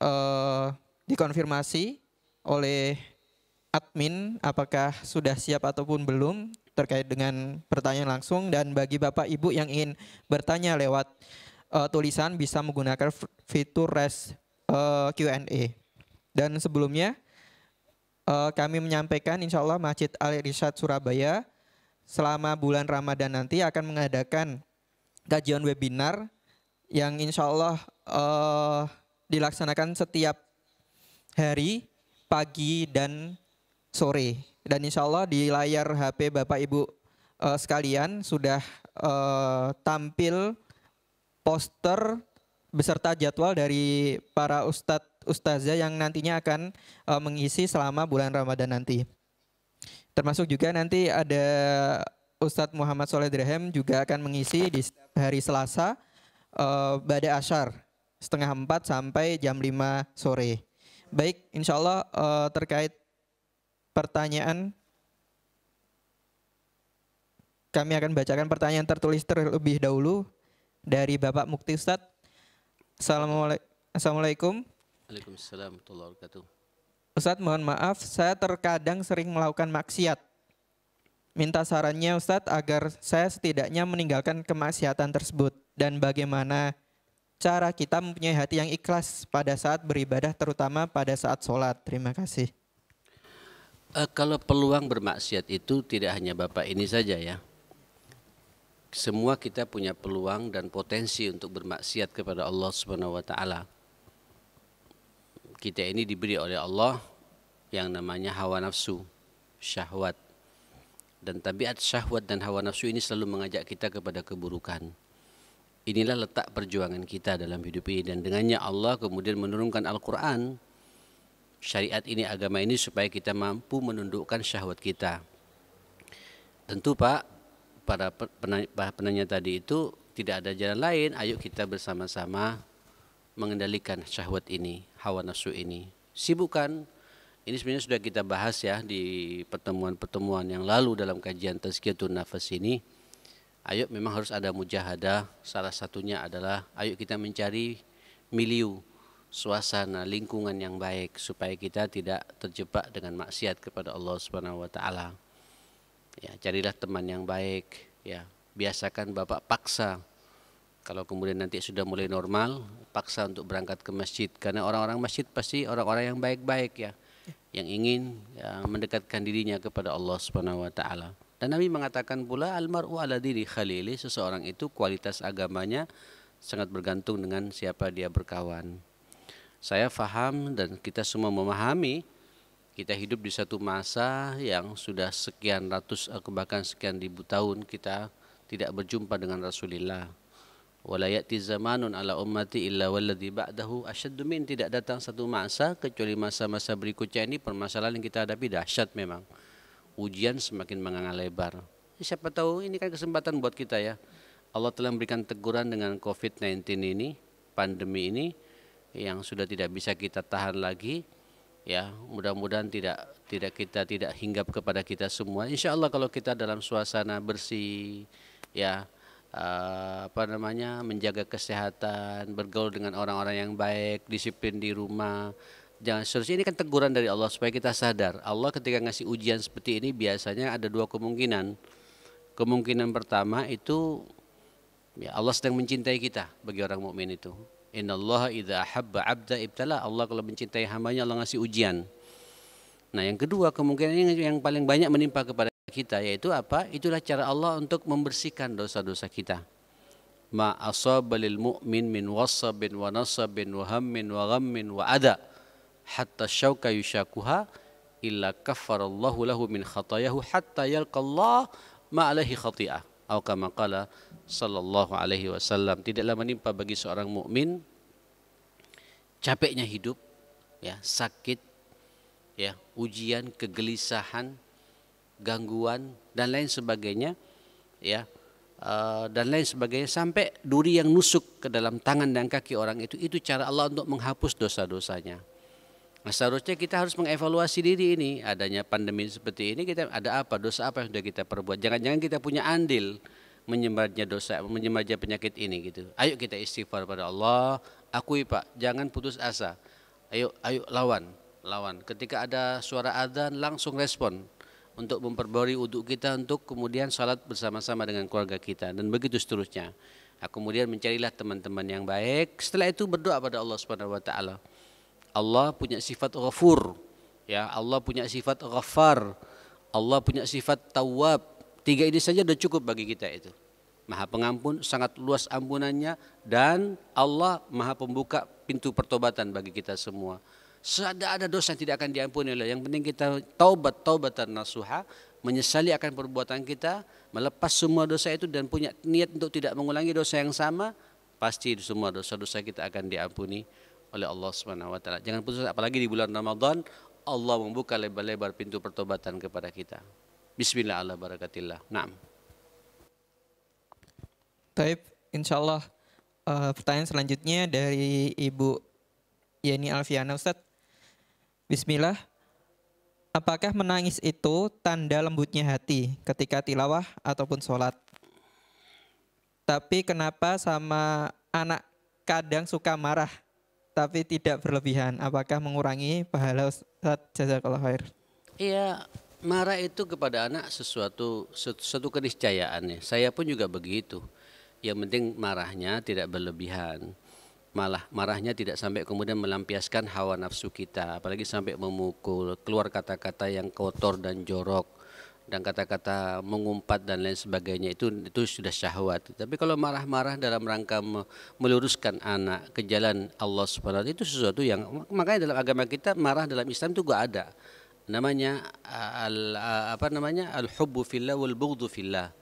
uh, dikonfirmasi oleh admin apakah sudah siap ataupun belum terkait dengan pertanyaan langsung dan bagi Bapak Ibu yang ingin bertanya lewat uh, tulisan bisa menggunakan fitur Raise uh, eh, Q&A. Dan sebelumnya uh, kami menyampaikan insya Allah Masjid Al Irsyad Surabaya selama bulan Ramadan nanti akan mengadakan kajian webinar yang insya Allah uh, dilaksanakan setiap hari pagi dan sore dan insya Allah di layar HP Bapak Ibu uh, sekalian sudah uh, tampil poster beserta jadwal dari para ustadz ustazah yang nantinya akan uh, mengisi selama bulan Ramadan nanti. Termasuk juga nanti ada Ustadz Muhammad Soleh Drahem juga akan mengisi di hari Selasa uh, eh, Bada Asyar setengah empat sampai jam lima sore. Baik, insya Allah uh, terkait pertanyaan kami akan bacakan pertanyaan tertulis terlebih dahulu dari Bapak Mukti Ustadz. Assalamualaikum. Waalaikumsalam Ustaz mohon maaf, saya terkadang sering melakukan maksiat. Minta sarannya Ustadz agar saya setidaknya meninggalkan kemaksiatan tersebut dan bagaimana cara kita mempunyai hati yang ikhlas pada saat beribadah terutama pada saat sholat. Terima kasih. Uh, kalau peluang bermaksiat itu tidak hanya Bapak ini saja ya. Semua kita punya peluang dan potensi untuk bermaksiat kepada Allah Subhanahu wa taala kita ini diberi oleh Allah yang namanya hawa nafsu, syahwat. Dan tabiat syahwat dan hawa nafsu ini selalu mengajak kita kepada keburukan. Inilah letak perjuangan kita dalam hidup ini dan dengannya Allah kemudian menurunkan Al-Qur'an syariat ini agama ini supaya kita mampu menundukkan syahwat kita. Tentu Pak, para penanya, penanya tadi itu tidak ada jalan lain, ayo kita bersama-sama mengendalikan syahwat ini hawa nafsu ini. Sibukkan, ini sebenarnya sudah kita bahas ya di pertemuan-pertemuan yang lalu dalam kajian tazkiyatun nafas ini. Ayo memang harus ada mujahadah, salah satunya adalah ayo kita mencari miliu, suasana, lingkungan yang baik supaya kita tidak terjebak dengan maksiat kepada Allah Subhanahu wa taala. Ya, carilah teman yang baik, ya. Biasakan Bapak paksa kalau kemudian nanti sudah mulai normal, paksa untuk berangkat ke masjid karena orang-orang masjid pasti orang-orang yang baik-baik ya, yang ingin ya, mendekatkan dirinya kepada Allah Subhanahu wa taala. Dan Nabi mengatakan pula almaru ala diri khalili, seseorang itu kualitas agamanya sangat bergantung dengan siapa dia berkawan. Saya faham dan kita semua memahami kita hidup di satu masa yang sudah sekian ratus eh, bahkan sekian ribu tahun kita tidak berjumpa dengan Rasulullah wala ya'ti zamanun ala ummati illa walladhi ba'dahu asyaddu min tidak datang satu masa kecuali masa-masa berikutnya ini permasalahan yang kita hadapi dahsyat memang ujian semakin menganga lebar ya, siapa tahu ini kan kesempatan buat kita ya Allah telah memberikan teguran dengan COVID-19 ini pandemi ini yang sudah tidak bisa kita tahan lagi ya mudah-mudahan tidak tidak kita tidak hinggap kepada kita semua insya Allah kalau kita dalam suasana bersih ya Eh, apa namanya menjaga kesehatan, bergaul dengan orang-orang yang baik, disiplin di rumah. Jangan seterusnya ini kan teguran dari Allah supaya kita sadar. Allah ketika ngasih ujian seperti ini biasanya ada dua kemungkinan. Kemungkinan pertama itu ya Allah sedang mencintai kita bagi orang mukmin itu. Inna Allah idha habba abda ibtala. Allah kalau mencintai hambanya Allah ngasih ujian. Nah yang kedua kemungkinan yang paling banyak menimpa kepada kita yaitu apa? Itulah cara Allah untuk membersihkan dosa-dosa kita. Ma asaba mu'min min wasabin wa nasabin wa hammin wa ghammin wa ada hatta syauka yushakuha illa kaffarallahu lahu min khatayahu hatta yalqallah ma alaihi khati'ah atau kama sallallahu alaihi wasallam tidaklah menimpa bagi seorang mukmin capeknya hidup ya sakit ya ujian kegelisahan gangguan dan lain sebagainya ya eh, dan lain sebagainya sampai duri yang nusuk ke dalam tangan dan kaki orang itu itu cara Allah untuk menghapus dosa-dosanya nah, seharusnya kita harus mengevaluasi diri ini adanya pandemi seperti ini kita ada apa dosa apa yang sudah kita perbuat jangan-jangan kita punya andil menyebarnya dosa menyebarnya penyakit ini gitu ayo kita istighfar pada Allah akui Pak jangan putus asa ayo ayo lawan lawan ketika ada suara adzan langsung respon untuk memperbarui uduk kita untuk kemudian salat bersama-sama dengan keluarga kita dan begitu seterusnya. Nah, kemudian mencarilah teman-teman yang baik. Setelah itu berdoa pada Allah Subhanahu wa taala. Allah punya sifat ghafur. Ya, Allah punya sifat ghafar. Allah punya sifat tawab. Tiga ini saja sudah cukup bagi kita itu. Maha pengampun, sangat luas ampunannya dan Allah Maha pembuka pintu pertobatan bagi kita semua. Seada ada dosa yang tidak akan diampuni oleh. Yang penting kita taubat taubat nasuha, menyesali akan perbuatan kita, melepas semua dosa itu dan punya niat untuk tidak mengulangi dosa yang sama, pasti semua dosa-dosa kita akan diampuni oleh Allah Subhanahu wa taala. Jangan putus apalagi di bulan Ramadan Allah membuka lebar-lebar pintu pertobatan kepada kita. Bismillah ala barakatillah. Naam. Taib, insyaallah uh, pertanyaan selanjutnya dari Ibu Yeni Alfiana Ustadz. Bismillah. Apakah menangis itu tanda lembutnya hati ketika tilawah ataupun sholat? Tapi kenapa sama anak kadang suka marah tapi tidak berlebihan? Apakah mengurangi pahala Ustaz Jazakallah Khair? Iya, marah itu kepada anak sesuatu suatu keniscayaan ya. Saya pun juga begitu. Yang penting marahnya tidak berlebihan malah marahnya tidak sampai kemudian melampiaskan hawa nafsu kita apalagi sampai memukul keluar kata-kata yang kotor dan jorok dan kata-kata mengumpat dan lain sebagainya itu itu sudah syahwat tapi kalau marah-marah dalam rangka meluruskan anak ke jalan Allah Subhanahu itu sesuatu yang makanya dalam agama kita marah dalam Islam itu gak ada namanya al, apa namanya al hubbu fillah wal bughdu fillah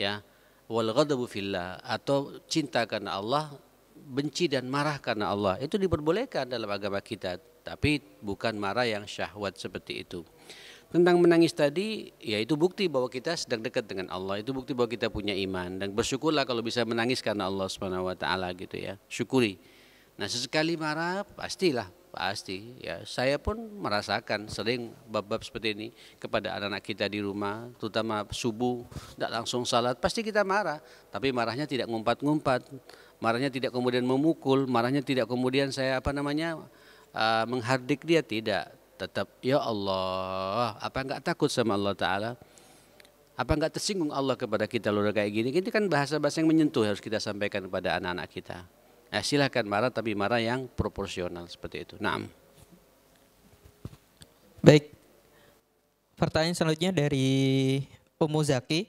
ya wal ghadabu fillah atau cinta karena Allah benci dan marah karena Allah. Itu diperbolehkan dalam agama kita, tapi bukan marah yang syahwat seperti itu. Tentang menangis tadi, yaitu bukti bahwa kita sedang dekat dengan Allah. Itu bukti bahwa kita punya iman dan bersyukurlah kalau bisa menangis karena Allah Subhanahu wa taala gitu ya. Syukuri. Nah, sesekali marah pastilah pasti ya saya pun merasakan sering bab-bab seperti ini kepada anak-anak kita di rumah terutama subuh tidak langsung salat pasti kita marah tapi marahnya tidak ngumpat-ngumpat marahnya tidak kemudian memukul, marahnya tidak kemudian saya apa namanya uh, menghardik dia tidak, tetap ya Allah, apa enggak takut sama Allah taala? Apa enggak tersinggung Allah kepada kita loh kayak gini? Ini kan bahasa-bahasa yang menyentuh harus kita sampaikan kepada anak-anak kita. Nah, eh, silahkan marah tapi marah yang proporsional seperti itu. Naam. Baik. Pertanyaan selanjutnya dari Umu Zaki.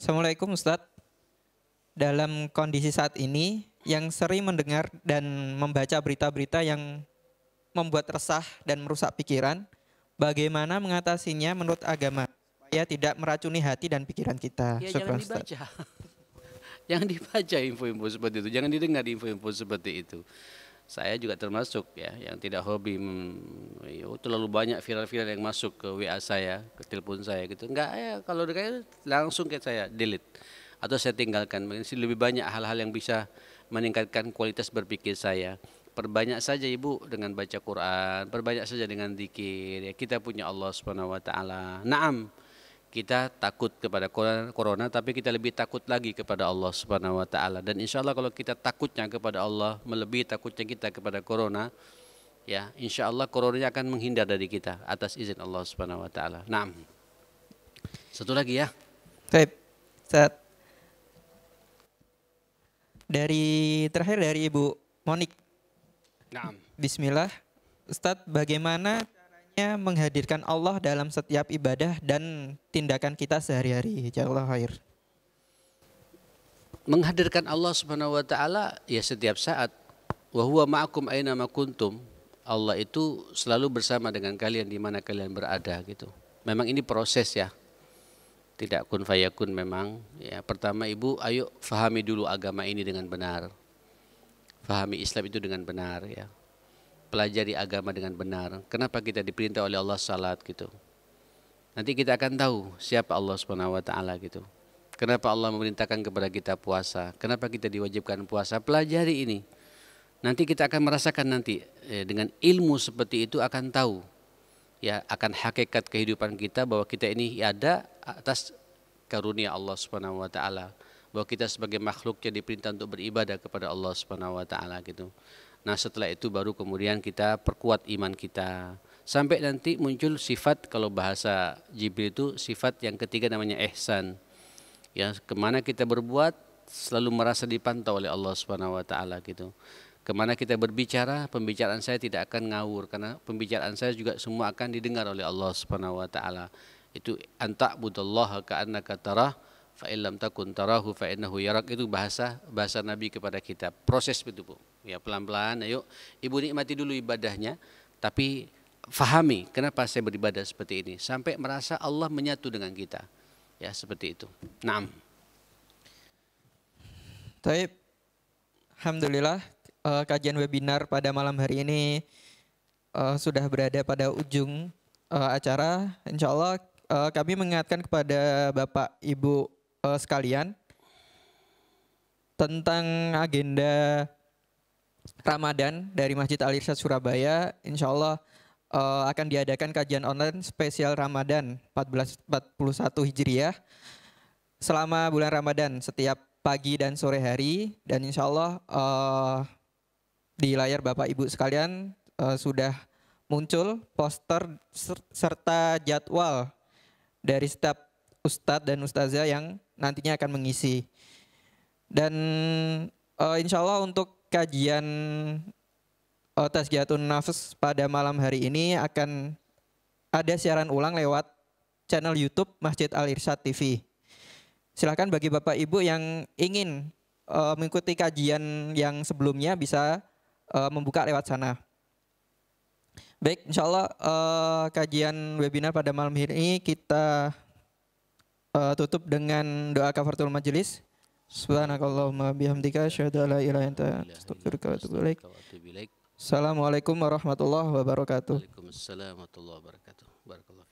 Assalamualaikum Ustadz dalam kondisi saat ini yang sering mendengar dan membaca berita-berita yang membuat resah dan merusak pikiran, bagaimana mengatasinya menurut agama supaya tidak meracuni hati dan pikiran kita? Ya, jangan Ustaz. dibaca. <laughs> jangan dibaca info-info seperti itu, jangan didengar info-info seperti itu. Saya juga termasuk ya yang tidak hobi oh, terlalu banyak viral-viral yang masuk ke WA saya, ke telepon saya gitu. Enggak ya kalau dekat langsung ke saya delete atau saya tinggalkan. Mungkin lebih banyak hal-hal yang bisa meningkatkan kualitas berpikir saya. Perbanyak saja ibu dengan baca Quran, perbanyak saja dengan dikir Ya, kita punya Allah Subhanahu wa taala. Naam. Kita takut kepada corona tapi kita lebih takut lagi kepada Allah Subhanahu wa taala. Dan insya Allah kalau kita takutnya kepada Allah melebihi takutnya kita kepada corona, ya insya Allah coronanya akan menghindar dari kita atas izin Allah Subhanahu wa taala. Naam. Satu lagi ya. Baik dari terakhir dari Ibu Monik. Nah. Bismillah. Ustadz, bagaimana caranya menghadirkan Allah dalam setiap ibadah dan tindakan kita sehari-hari? Jazakallah khair. Menghadirkan Allah Subhanahu wa taala ya setiap saat. Wa huwa ma'akum aina ma kuntum. Allah itu selalu bersama dengan kalian di mana kalian berada gitu. Memang ini proses ya tidak kun fayakun memang. Ya, pertama ibu, ayo fahami dulu agama ini dengan benar. Fahami Islam itu dengan benar ya. Pelajari agama dengan benar. Kenapa kita diperintah oleh Allah salat gitu. Nanti kita akan tahu siapa Allah Subhanahu wa taala gitu. Kenapa Allah memerintahkan kepada kita puasa? Kenapa kita diwajibkan puasa? Pelajari ini. Nanti kita akan merasakan nanti ya, dengan ilmu seperti itu akan tahu ya akan hakikat kehidupan kita bahwa kita ini ada atas karunia Allah Subhanahu wa taala bahwa kita sebagai makhluk yang diperintah untuk beribadah kepada Allah Subhanahu wa taala gitu. Nah, setelah itu baru kemudian kita perkuat iman kita sampai nanti muncul sifat kalau bahasa Jibril itu sifat yang ketiga namanya ihsan. Ya, kemana kita berbuat selalu merasa dipantau oleh Allah Subhanahu wa taala gitu. Kemana kita berbicara, pembicaraan saya tidak akan ngawur karena pembicaraan saya juga semua akan didengar oleh Allah Subhanahu wa taala itu antak budallaha ka'annaka tarah fa ilam takun tarahu fa innahu yarak itu bahasa bahasa Nabi kepada kita. Proses itu Bu. Ya pelan-pelan ayo ibu nikmati dulu ibadahnya tapi fahami kenapa saya beribadah seperti ini sampai merasa Allah menyatu dengan kita. Ya seperti itu. enam Taib. Alhamdulillah eh, kajian webinar pada malam hari ini eh, sudah berada pada ujung eh, acara. Insya Allah uh, kami mengingatkan kepada Bapak Ibu uh, sekalian tentang agenda Ramadan dari Masjid Al Irsyad Surabaya. Insya Allah uh, akan diadakan kajian online spesial Ramadan 1441 Hijriah selama bulan Ramadan setiap pagi dan sore hari dan insya Allah uh, di layar Bapak Ibu sekalian uh, sudah muncul poster serta jadwal dari setiap ustadz dan ustazah yang nantinya akan mengisi. Dan uh, eh, insya Allah untuk kajian uh, eh, jatuh nafas pada malam hari ini akan ada siaran ulang lewat channel YouTube Masjid Al Irsyad TV. Silakan bagi Bapak Ibu yang ingin uh, mengikuti kajian yang sebelumnya bisa uh, membuka lewat sana. Baik, insya Allah uh, eh, kajian webinar pada malam hari ini kita uh, tutup dengan doa kafaratul majelis. Subhanakallahumma bihamdika asyhadu an la ilaha illa anta astaghfiruka wa atubu ilaik. Assalamualaikum warahmatullahi wabarakatuh. Waalaikumsalam warahmatullahi wabarakatuh. Barakallahu